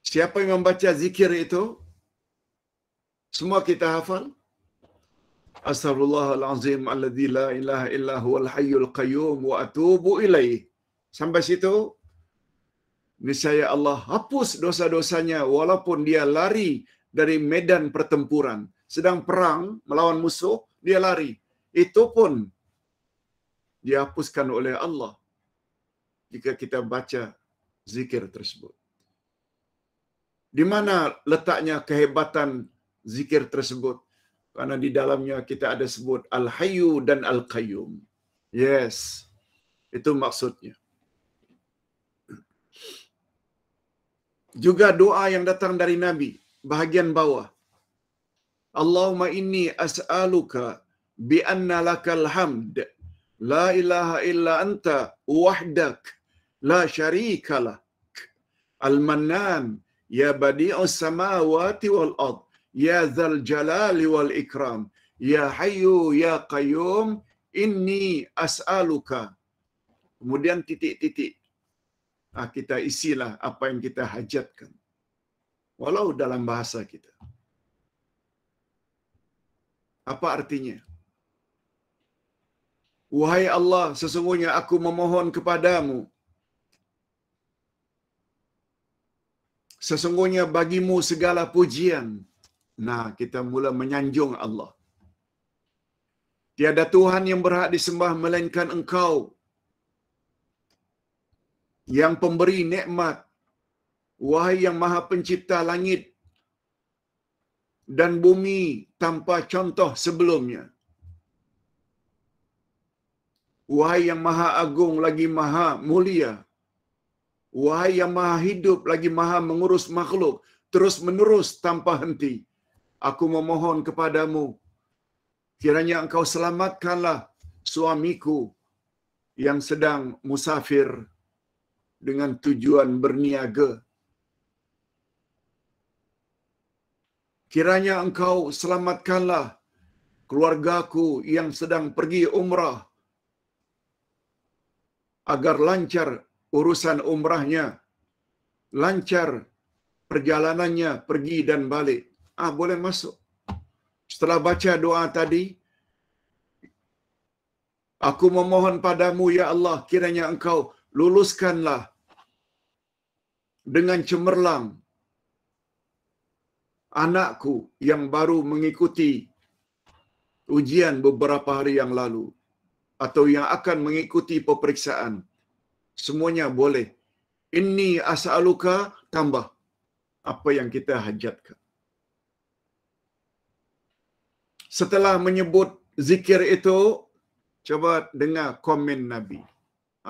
Speaker 1: Siapa yang membaca zikir itu semua kita hafal Azim alladzi la ilaha illa huwal hayyul qayyum wa atubu ilaih Sampai situ niscaya Allah hapus dosa-dosanya walaupun dia lari dari medan pertempuran sedang perang melawan musuh dia lari itu pun dihapuskan oleh Allah jika kita baca zikir tersebut. Di mana letaknya kehebatan zikir tersebut? Karena di dalamnya kita ada sebut Al-Hayyu dan Al-Qayyum. Yes, itu maksudnya. Juga doa yang datang dari Nabi, bahagian bawah. Allahumma inni as'aluka bi'anna lakal hamd. La ilaha illa anta wahdak la syarikalak. Al-Mannan ya badi'us samawati wal ard ya zal jalali wal ikram ya hayyu ya qayyum inni as'aluka. Kemudian titik-titik. Ah kita isilah apa yang kita hajatkan. Walau dalam bahasa kita. Apa artinya? Wahai Allah, sesungguhnya aku memohon kepadamu. Sesungguhnya bagimu segala pujian. Nah, kita mula menyanjung Allah. Tiada Tuhan yang berhak disembah melainkan engkau. Yang pemberi nikmat. Wahai yang maha pencipta langit dan bumi tanpa contoh sebelumnya. Wahai yang maha agung lagi maha mulia. Wahai yang maha hidup lagi maha mengurus makhluk. Terus menerus tanpa henti. Aku memohon kepadamu. Kiranya engkau selamatkanlah suamiku yang sedang musafir dengan tujuan berniaga. Kiranya engkau selamatkanlah keluargaku yang sedang pergi umrah agar lancar urusan umrahnya, lancar perjalanannya pergi dan balik. Ah boleh masuk. Setelah baca doa tadi, aku memohon padamu ya Allah kiranya engkau luluskanlah dengan cemerlang anakku yang baru mengikuti ujian beberapa hari yang lalu atau yang akan mengikuti peperiksaan. Semuanya boleh. Ini as'aluka tambah apa yang kita hajatkan. Setelah menyebut zikir itu, cuba dengar komen Nabi.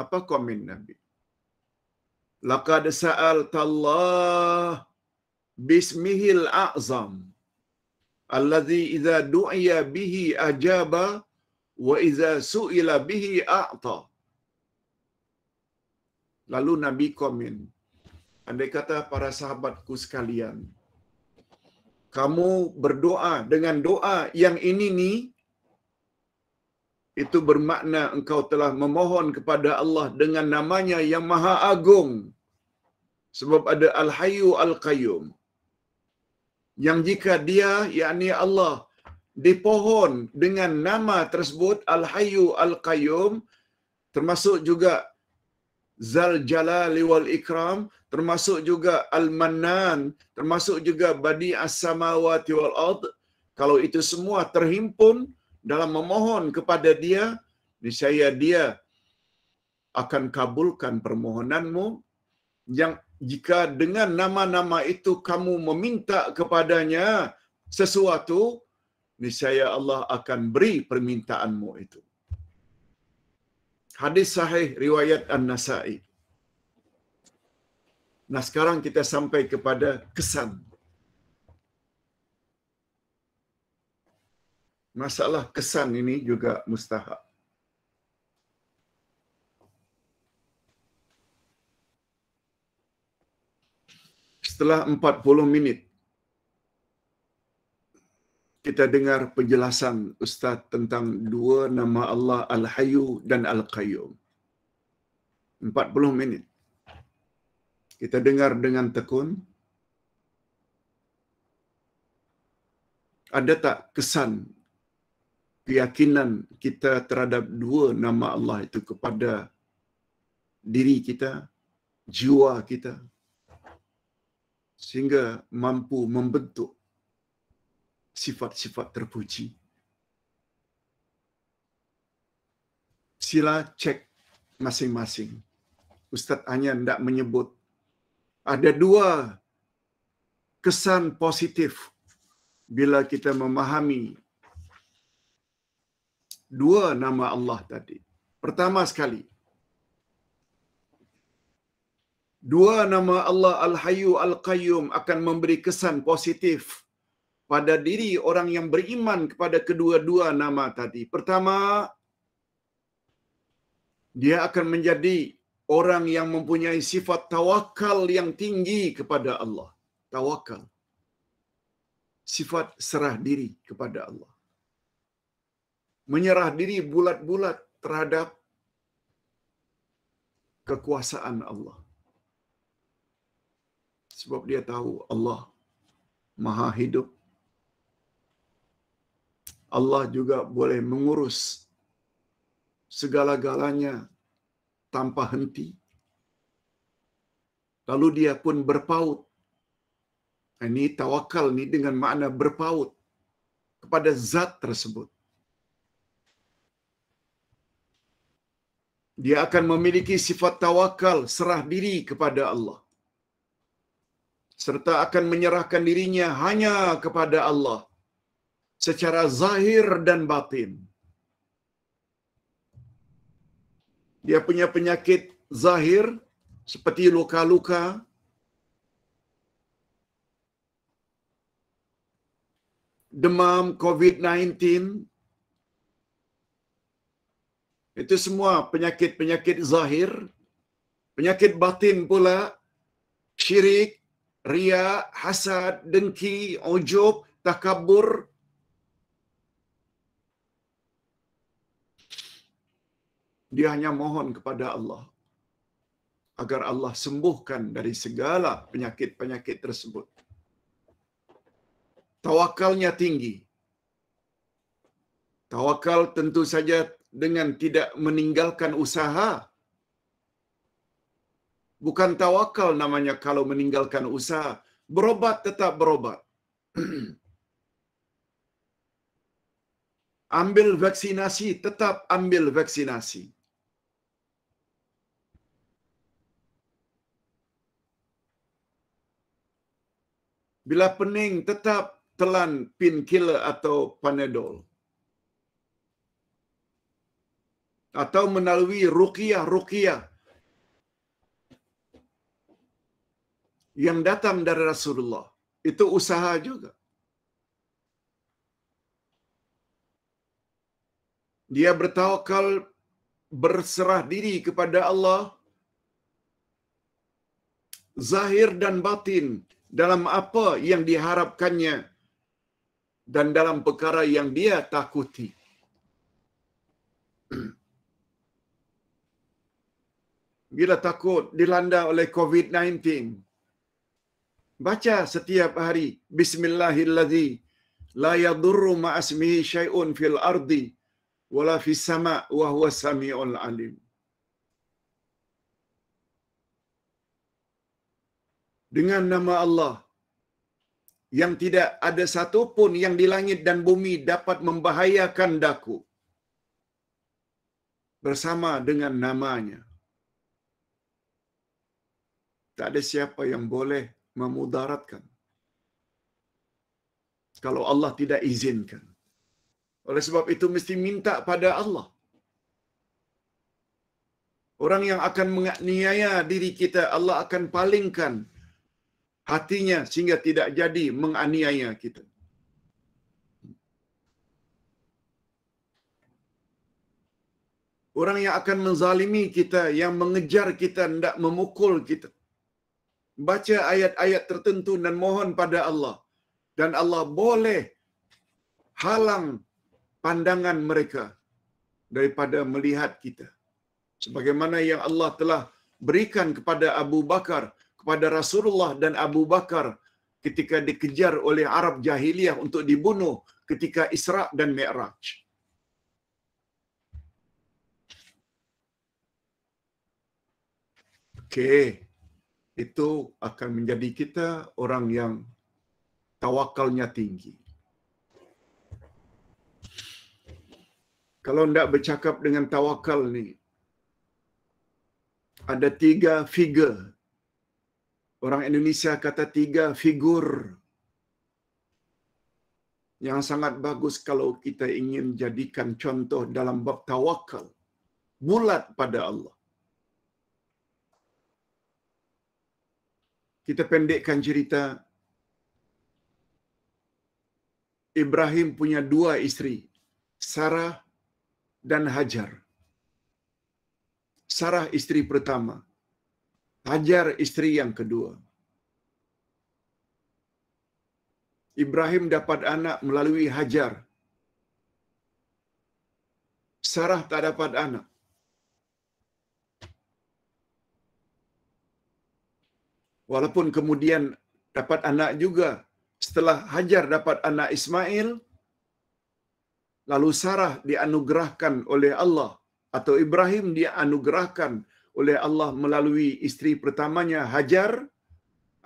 Speaker 1: Apa komen Nabi? Laqad sa'alta Allah bismihil a'zam alladhi idza Du'ya bihi ajaba وإذا سئل به أعطى Lalu Nabi komen, andai kata para sahabatku sekalian, kamu berdoa dengan doa yang ini ni, itu bermakna engkau telah memohon kepada Allah dengan namanya yang maha agung. Sebab ada Al-Hayu Al-Qayyum. Yang jika dia, yakni Allah, di pohon dengan nama tersebut Al-Hayyu Al-Qayyum termasuk juga Zal Jalali wal Ikram termasuk juga al Manan termasuk juga Badi As-Samawati wal Ard kalau itu semua terhimpun dalam memohon kepada dia niscaya dia akan kabulkan permohonanmu yang jika dengan nama-nama itu kamu meminta kepadanya sesuatu niscaya Allah akan beri permintaanmu itu. Hadis sahih riwayat An-Nasa'i. Nah sekarang kita sampai kepada kesan. Masalah kesan ini juga mustahak. Setelah 40 minit, kita dengar penjelasan Ustaz tentang dua nama Allah Al-Hayu dan Al-Qayyum. 40 minit. Kita dengar dengan tekun. Ada tak kesan keyakinan kita terhadap dua nama Allah itu kepada diri kita, jiwa kita sehingga mampu membentuk sifat-sifat terpuji. Sila cek masing-masing. Ustaz hanya tidak menyebut. Ada dua kesan positif bila kita memahami dua nama Allah tadi. Pertama sekali, dua nama Allah Al-Hayyu Al-Qayyum akan memberi kesan positif pada diri orang yang beriman kepada kedua-dua nama tadi. Pertama, dia akan menjadi orang yang mempunyai sifat tawakal yang tinggi kepada Allah. Tawakal. Sifat serah diri kepada Allah. Menyerah diri bulat-bulat terhadap kekuasaan Allah. Sebab dia tahu Allah Maha Hidup, Allah juga boleh mengurus segala-galanya tanpa henti. Lalu dia pun berpaut. Ini tawakal ni dengan makna berpaut kepada zat tersebut. Dia akan memiliki sifat tawakal, serah diri kepada Allah. Serta akan menyerahkan dirinya hanya kepada Allah secara zahir dan batin. Dia punya penyakit zahir seperti luka-luka. Demam COVID-19. Itu semua penyakit-penyakit zahir. Penyakit batin pula syirik, ria, hasad, dengki, ujub, takabur, Dia hanya mohon kepada Allah agar Allah sembuhkan dari segala penyakit-penyakit tersebut. Tawakalnya tinggi. Tawakal tentu saja dengan tidak meninggalkan usaha. Bukan tawakal namanya kalau meninggalkan usaha. Berobat tetap berobat. ambil vaksinasi tetap ambil vaksinasi. Bila pening tetap telan pin killer atau panadol. Atau melalui ruqiyah-ruqiyah yang datang dari Rasulullah. Itu usaha juga. Dia bertawakal berserah diri kepada Allah zahir dan batin dalam apa yang diharapkannya dan dalam perkara yang dia takuti. Bila takut dilanda oleh COVID-19, baca setiap hari Bismillahirrahmanirrahim la yadurru ma'asmihi syai'un fil ardi wala fis sama' wa huwa samiul alim. dengan nama Allah yang tidak ada satu pun yang di langit dan bumi dapat membahayakan daku bersama dengan namanya tak ada siapa yang boleh memudaratkan kalau Allah tidak izinkan oleh sebab itu mesti minta pada Allah orang yang akan menganiaya diri kita Allah akan palingkan hatinya sehingga tidak jadi menganiaya kita. Orang yang akan menzalimi kita, yang mengejar kita, tidak memukul kita. Baca ayat-ayat tertentu dan mohon pada Allah. Dan Allah boleh halang pandangan mereka daripada melihat kita. Sebagaimana yang Allah telah berikan kepada Abu Bakar kepada Rasulullah dan Abu Bakar ketika dikejar oleh Arab jahiliyah untuk dibunuh ketika Isra dan Mi'raj. Okey. Itu akan menjadi kita orang yang tawakalnya tinggi. Kalau tidak bercakap dengan tawakal ni, ada tiga figure Orang Indonesia kata tiga figur yang sangat bagus kalau kita ingin jadikan contoh dalam bab tawakal. Bulat pada Allah. Kita pendekkan cerita. Ibrahim punya dua istri, Sarah dan Hajar. Sarah istri pertama hajar istri yang kedua. Ibrahim dapat anak melalui hajar. Sarah tak dapat anak. Walaupun kemudian dapat anak juga setelah Hajar dapat anak Ismail lalu Sarah dianugerahkan oleh Allah atau Ibrahim dianugerahkan oleh Allah melalui isteri pertamanya Hajar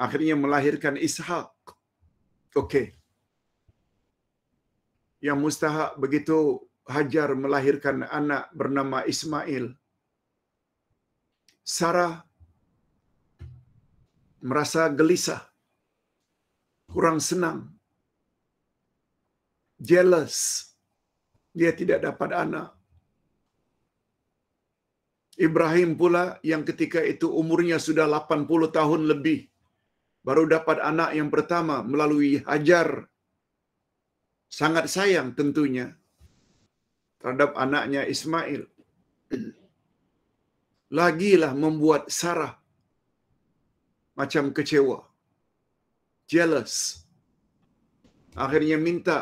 Speaker 1: akhirnya melahirkan Ishak. Okey. Yang mustahak begitu Hajar melahirkan anak bernama Ismail. Sarah merasa gelisah. Kurang senang. Jealous. Dia tidak dapat anak. Ibrahim pula yang ketika itu umurnya sudah 80 tahun lebih baru dapat anak yang pertama melalui Hajar sangat sayang tentunya terhadap anaknya Ismail lagilah membuat Sarah macam kecewa jealous akhirnya minta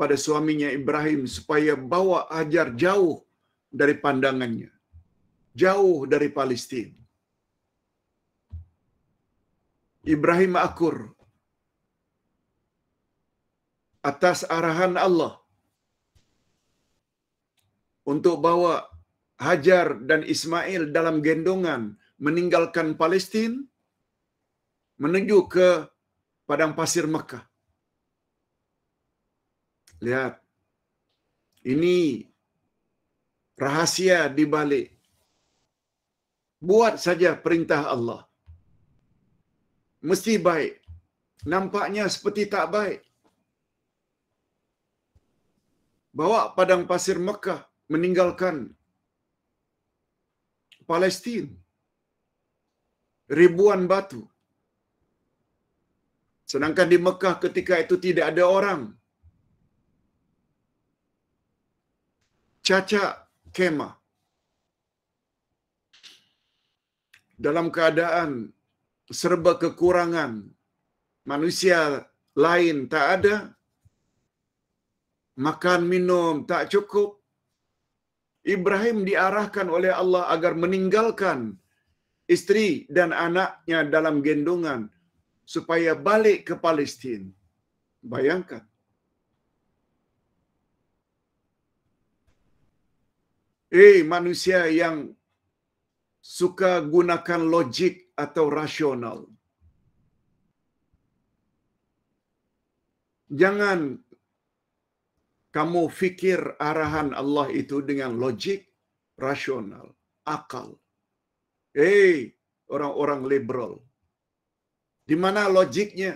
Speaker 1: pada suaminya Ibrahim supaya bawa Hajar jauh dari pandangannya. Jauh dari Palestine. Ibrahim Akur atas arahan Allah untuk bawa Hajar dan Ismail dalam gendongan meninggalkan Palestin menuju ke padang pasir Mekah. Lihat. Ini rahasia di balik. Buat saja perintah Allah. Mesti baik. Nampaknya seperti tak baik. Bawa padang pasir Mekah meninggalkan Palestin. Ribuan batu. Sedangkan di Mekah ketika itu tidak ada orang. Cacak kemah. Dalam keadaan serba kekurangan, manusia lain tak ada, makan minum tak cukup, Ibrahim diarahkan oleh Allah agar meninggalkan istri dan anaknya dalam gendongan supaya balik ke Palestin. Bayangkan. Eh, manusia yang suka gunakan logik atau rasional. Jangan kamu fikir arahan Allah itu dengan logik, rasional, akal. Eh, orang-orang liberal. Di mana logiknya?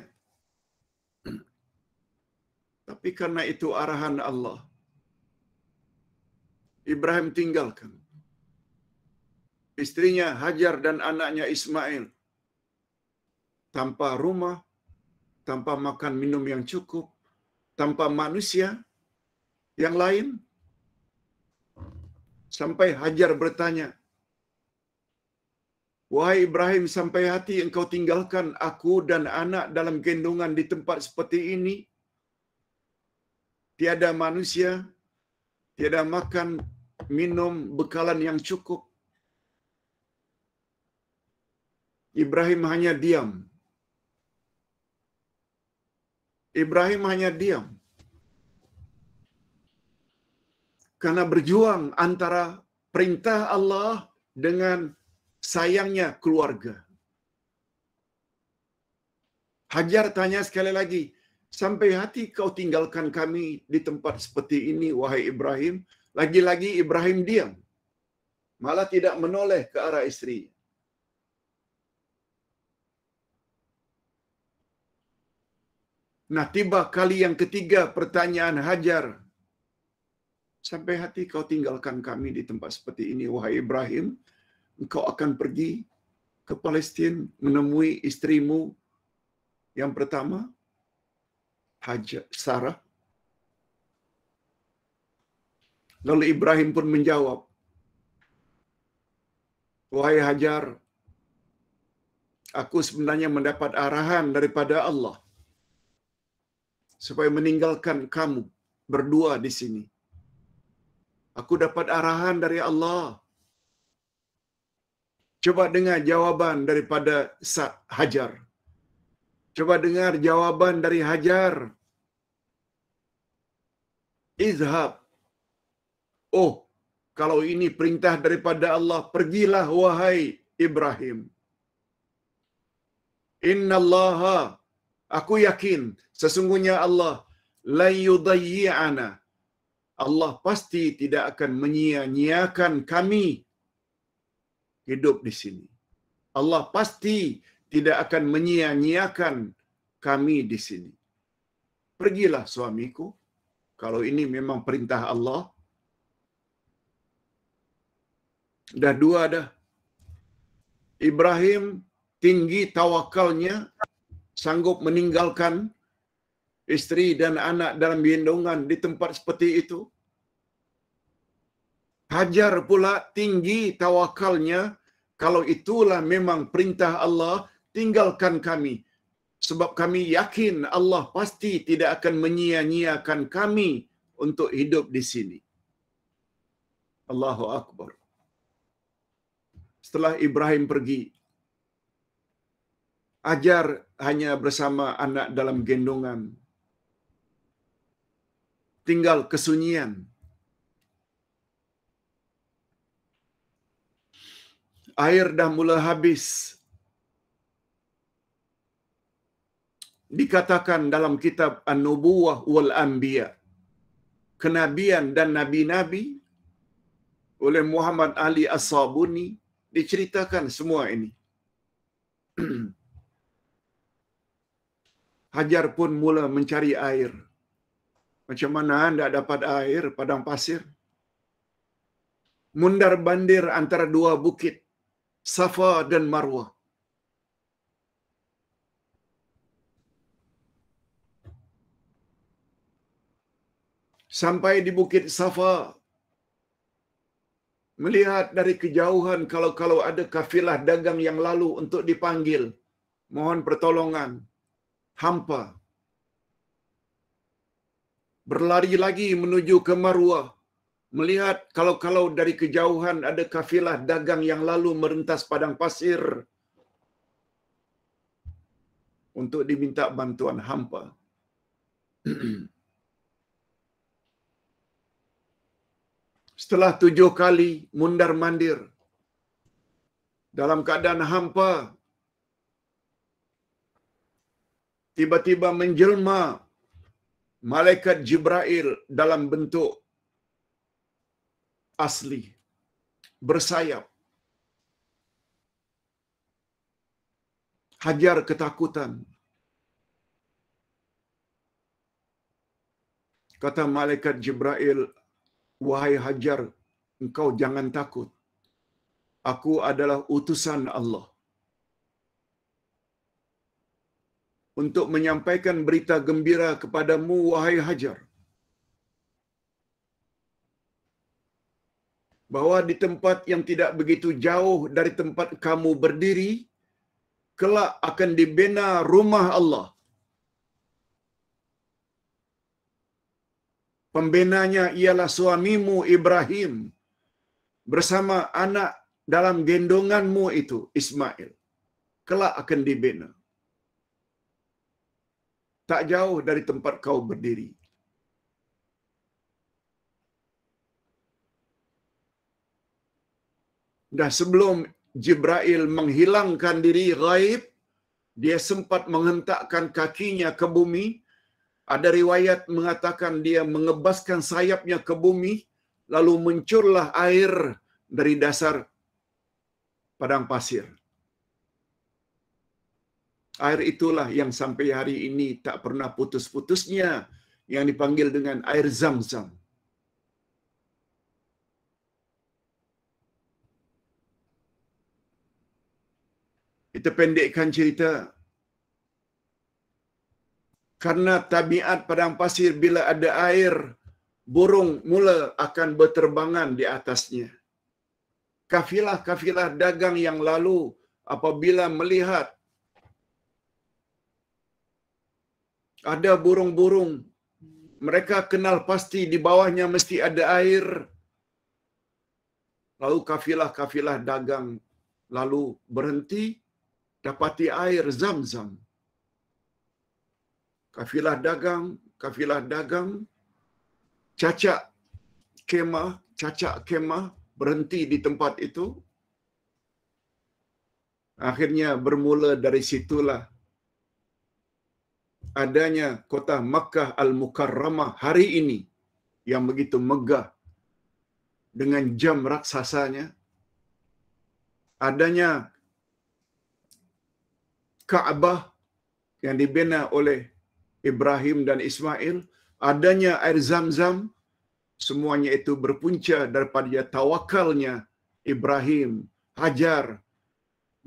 Speaker 1: Tapi karena itu arahan Allah. Ibrahim tinggalkan. Istrinya Hajar dan anaknya Ismail. Tanpa rumah, tanpa makan minum yang cukup, tanpa manusia yang lain. Sampai Hajar bertanya, Wahai Ibrahim, sampai hati engkau tinggalkan aku dan anak dalam gendongan di tempat seperti ini. Tiada manusia, tiada makan, minum bekalan yang cukup. Ibrahim hanya diam. Ibrahim hanya diam. Karena berjuang antara perintah Allah dengan sayangnya keluarga. Hajar tanya sekali lagi, sampai hati kau tinggalkan kami di tempat seperti ini, wahai Ibrahim, lagi-lagi Ibrahim diam. Malah tidak menoleh ke arah isteri. Nah, tiba kali yang ketiga pertanyaan Hajar. Sampai hati kau tinggalkan kami di tempat seperti ini, wahai Ibrahim. kau akan pergi ke Palestin menemui istrimu yang pertama, Hajar, Sarah. Lalu Ibrahim pun menjawab, Wahai Hajar, aku sebenarnya mendapat arahan daripada Allah supaya meninggalkan kamu berdua di sini. Aku dapat arahan dari Allah. Coba dengar jawaban daripada Hajar. Coba dengar jawaban dari Hajar. Izhab Oh, kalau ini perintah daripada Allah, pergilah wahai Ibrahim. Inna Allah, aku yakin sesungguhnya Allah la yudayyi'ana. Allah pasti tidak akan menyia-nyiakan kami hidup di sini. Allah pasti tidak akan menyia-nyiakan kami di sini. Pergilah suamiku, kalau ini memang perintah Allah, Dah dua dah. Ibrahim tinggi tawakalnya sanggup meninggalkan isteri dan anak dalam bindungan di tempat seperti itu. Hajar pula tinggi tawakalnya kalau itulah memang perintah Allah tinggalkan kami sebab kami yakin Allah pasti tidak akan menyia-nyiakan kami untuk hidup di sini. Allahu akbar setelah Ibrahim pergi. Ajar hanya bersama anak dalam gendongan. Tinggal kesunyian. Air dah mula habis. Dikatakan dalam kitab An-Nubuwah wal-Anbiya. Kenabian dan Nabi-Nabi oleh Muhammad Ali As-Sabuni diceritakan semua ini. Hajar pun mula mencari air. Macam mana anda dapat air padang pasir? Mundar bandir antara dua bukit, Safa dan Marwah. Sampai di bukit Safa, melihat dari kejauhan kalau kalau ada kafilah dagang yang lalu untuk dipanggil mohon pertolongan hampa berlari lagi menuju ke Marwah melihat kalau kalau dari kejauhan ada kafilah dagang yang lalu merentas padang pasir untuk diminta bantuan hampa setelah tujuh kali mundar mandir dalam keadaan hampa tiba-tiba menjelma malaikat Jibril dalam bentuk asli bersayap hajar ketakutan kata malaikat Jibril wahai Hajar, engkau jangan takut. Aku adalah utusan Allah. Untuk menyampaikan berita gembira kepadamu, wahai Hajar. bahwa di tempat yang tidak begitu jauh dari tempat kamu berdiri, kelak akan dibina rumah Allah. pembinanya ialah suamimu Ibrahim bersama anak dalam gendonganmu itu Ismail kelak akan dibina tak jauh dari tempat kau berdiri dah sebelum Jibril menghilangkan diri gaib dia sempat menghentakkan kakinya ke bumi Ada riwayat mengatakan dia mengebaskan sayapnya ke bumi, lalu mencurlah air dari dasar padang pasir. Air itulah yang sampai hari ini tak pernah putus-putusnya yang dipanggil dengan air zam-zam. Kita pendekkan cerita Karena tabiat padang pasir bila ada air, burung mula akan berterbangan di atasnya. Kafilah-kafilah dagang yang lalu apabila melihat ada burung-burung, mereka kenal pasti di bawahnya mesti ada air. Lalu kafilah-kafilah dagang lalu berhenti dapati air zam-zam kafilah dagang, kafilah dagang, cacak kemah, cacak kemah berhenti di tempat itu. Akhirnya bermula dari situlah adanya kota Makkah Al-Mukarramah hari ini yang begitu megah dengan jam raksasanya. Adanya Kaabah yang dibina oleh Ibrahim dan Ismail, adanya air zam-zam, semuanya itu berpunca daripada tawakalnya Ibrahim, Hajar.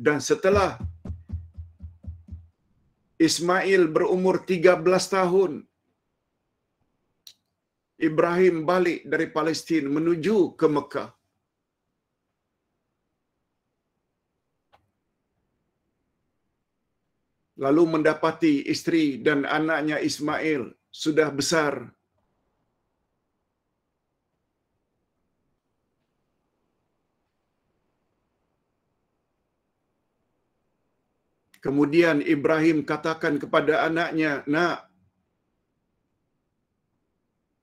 Speaker 1: Dan setelah Ismail berumur 13 tahun, Ibrahim balik dari Palestin menuju ke Mekah. lalu mendapati istri dan anaknya Ismail sudah besar. Kemudian Ibrahim katakan kepada anaknya, "Nak,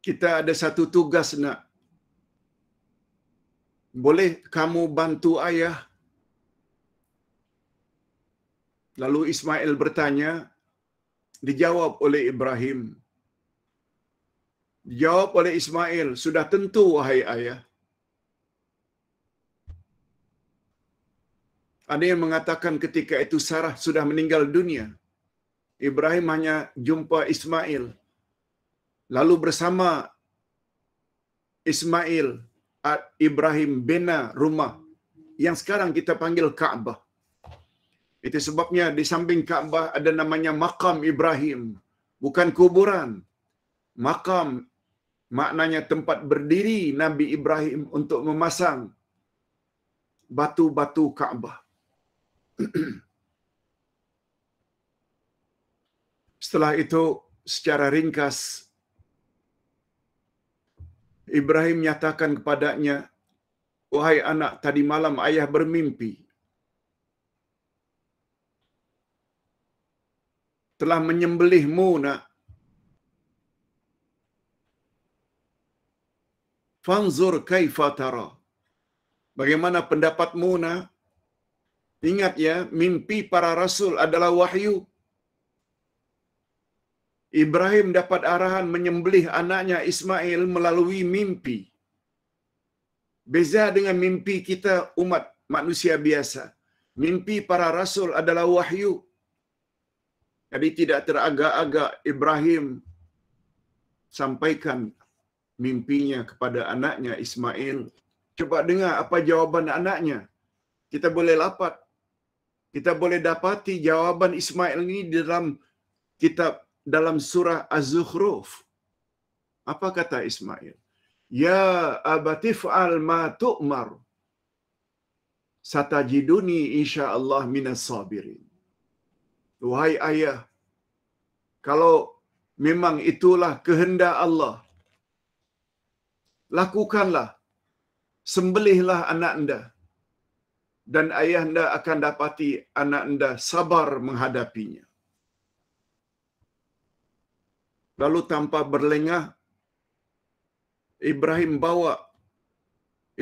Speaker 1: kita ada satu tugas, Nak. Boleh kamu bantu ayah?" Lalu Ismail bertanya, dijawab oleh Ibrahim. Dijawab oleh Ismail, sudah tentu wahai ayah. Ada yang mengatakan ketika itu Sarah sudah meninggal dunia. Ibrahim hanya jumpa Ismail. Lalu bersama Ismail, Ibrahim bina rumah yang sekarang kita panggil Kaabah. Itu sebabnya di samping Kaabah ada namanya makam Ibrahim. Bukan kuburan. Makam maknanya tempat berdiri Nabi Ibrahim untuk memasang batu-batu Kaabah. Setelah itu secara ringkas Ibrahim nyatakan kepadanya, "Wahai anak, tadi malam ayah bermimpi telah menyembelihmu nak. Fanzur kaifatara. Bagaimana pendapatmu nak? Ingat ya, mimpi para rasul adalah wahyu. Ibrahim dapat arahan menyembelih anaknya Ismail melalui mimpi. Beza dengan mimpi kita umat manusia biasa. Mimpi para rasul adalah wahyu. Jadi tidak teragak-agak Ibrahim sampaikan mimpinya kepada anaknya Ismail. Coba dengar apa jawaban anaknya. Kita boleh lapat. Kita boleh dapati jawaban Ismail ini dalam kitab dalam surah Az-Zukhruf. Apa kata Ismail? Ya abatif al ma tu'mar. Satajiduni insyaallah minas sabirin. Wahai ayah, kalau memang itulah kehendak Allah, lakukanlah, sembelihlah anak anda. Dan ayah anda akan dapati anak anda sabar menghadapinya. Lalu tanpa berlengah, Ibrahim bawa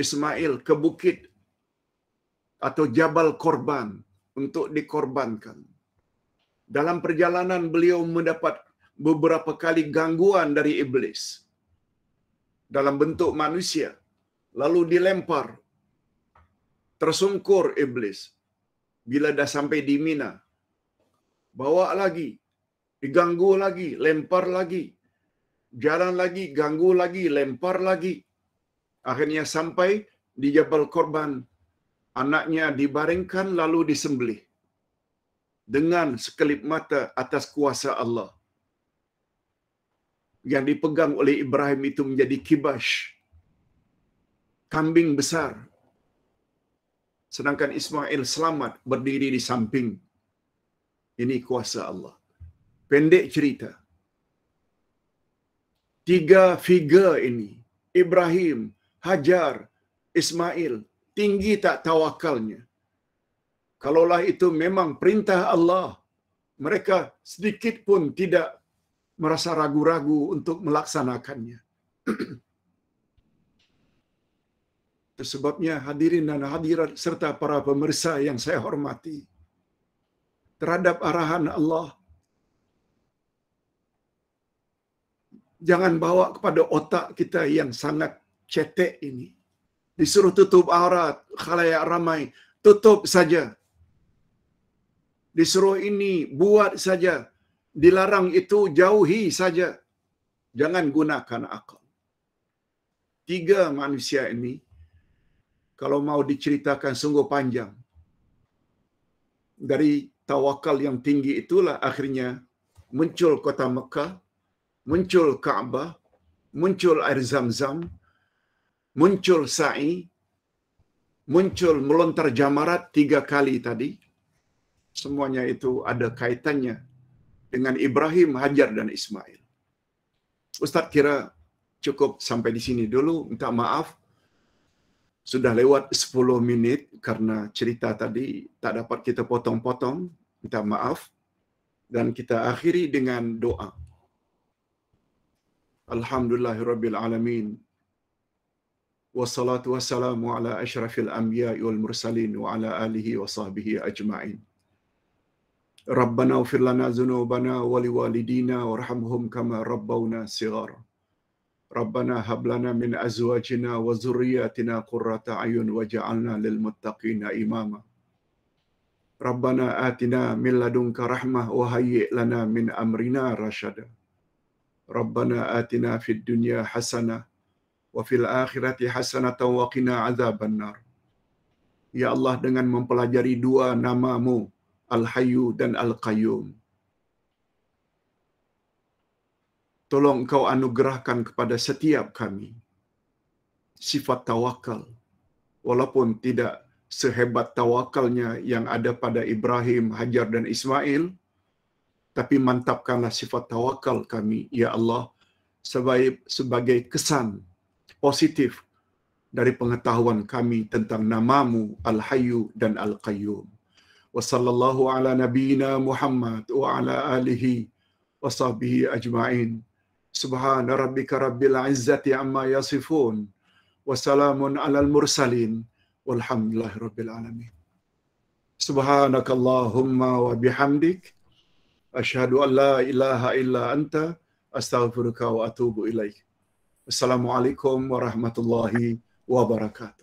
Speaker 1: Ismail ke bukit atau jabal korban untuk dikorbankan. Dalam perjalanan beliau mendapat beberapa kali gangguan dari iblis dalam bentuk manusia. Lalu dilempar. Tersungkur iblis. Bila dah sampai di Mina. Bawa lagi. Diganggu lagi. Lempar lagi. Jalan lagi. Ganggu lagi. Lempar lagi. Akhirnya sampai di Jabal Korban. Anaknya dibaringkan lalu disembelih. dengan sekelip mata atas kuasa Allah yang dipegang oleh Ibrahim itu menjadi kibas kambing besar sedangkan Ismail selamat berdiri di samping ini kuasa Allah pendek cerita tiga figure ini Ibrahim Hajar Ismail tinggi tak tawakalnya Kalaulah itu memang perintah Allah, mereka sedikit pun tidak merasa ragu-ragu untuk melaksanakannya. Sebabnya hadirin dan hadirat serta para pemirsa yang saya hormati, terhadap arahan Allah, jangan bawa kepada otak kita yang sangat cetek ini. Disuruh tutup aurat, khalayak ramai, tutup saja. disuruh ini buat saja dilarang itu jauhi saja jangan gunakan akal tiga manusia ini kalau mau diceritakan sungguh panjang dari tawakal yang tinggi itulah akhirnya muncul kota Mekah muncul Kaabah muncul air zam-zam muncul sa'i muncul melontar jamarat tiga kali tadi semuanya itu ada kaitannya dengan Ibrahim, Hajar dan Ismail. Ustaz kira cukup sampai di sini dulu. Minta maaf sudah lewat 10 minit karena cerita tadi tak dapat kita potong-potong. Minta maaf dan kita akhiri dengan doa. Alhamdulillahirabbil alamin. والصلاه والسلام على اشرف الانبياء والمرسلين وعلى اله وصحبه اجمعين ربنا اغفر لنا ذنوبنا ولوالدينا وارحمهم كما ربونا صغارا ربنا هب لنا من ازواجنا وذرياتنا قرة اعين واجعلنا للمتقين اماما ربنا اتنا من لدنك رحمه وهيئ لنا من امرنا رشدا ربنا اتنا في الدنيا حسنه وفي الاخره حسنه وقنا عذاب النار يا الله dengan mempelajari dua namamu mu Al-Hayyu dan Al-Qayyum. Tolong Kau anugerahkan kepada setiap kami sifat tawakal walaupun tidak sehebat tawakalnya yang ada pada Ibrahim, Hajar dan Ismail tapi mantapkanlah sifat tawakal kami ya Allah sebagai sebagai kesan positif dari pengetahuan kami tentang namamu Al-Hayyu dan Al-Qayyum. وصلى الله على نبينا محمد وعلى آله وصحبه أجمعين سبحان ربك رب العزة عما يصفون وسلام على المرسلين والحمد لله رب العالمين سبحانك اللهم وبحمدك أشهد أن لا إله إلا أنت أستغفرك وأتوب إليك السلام عليكم ورحمة الله وبركاته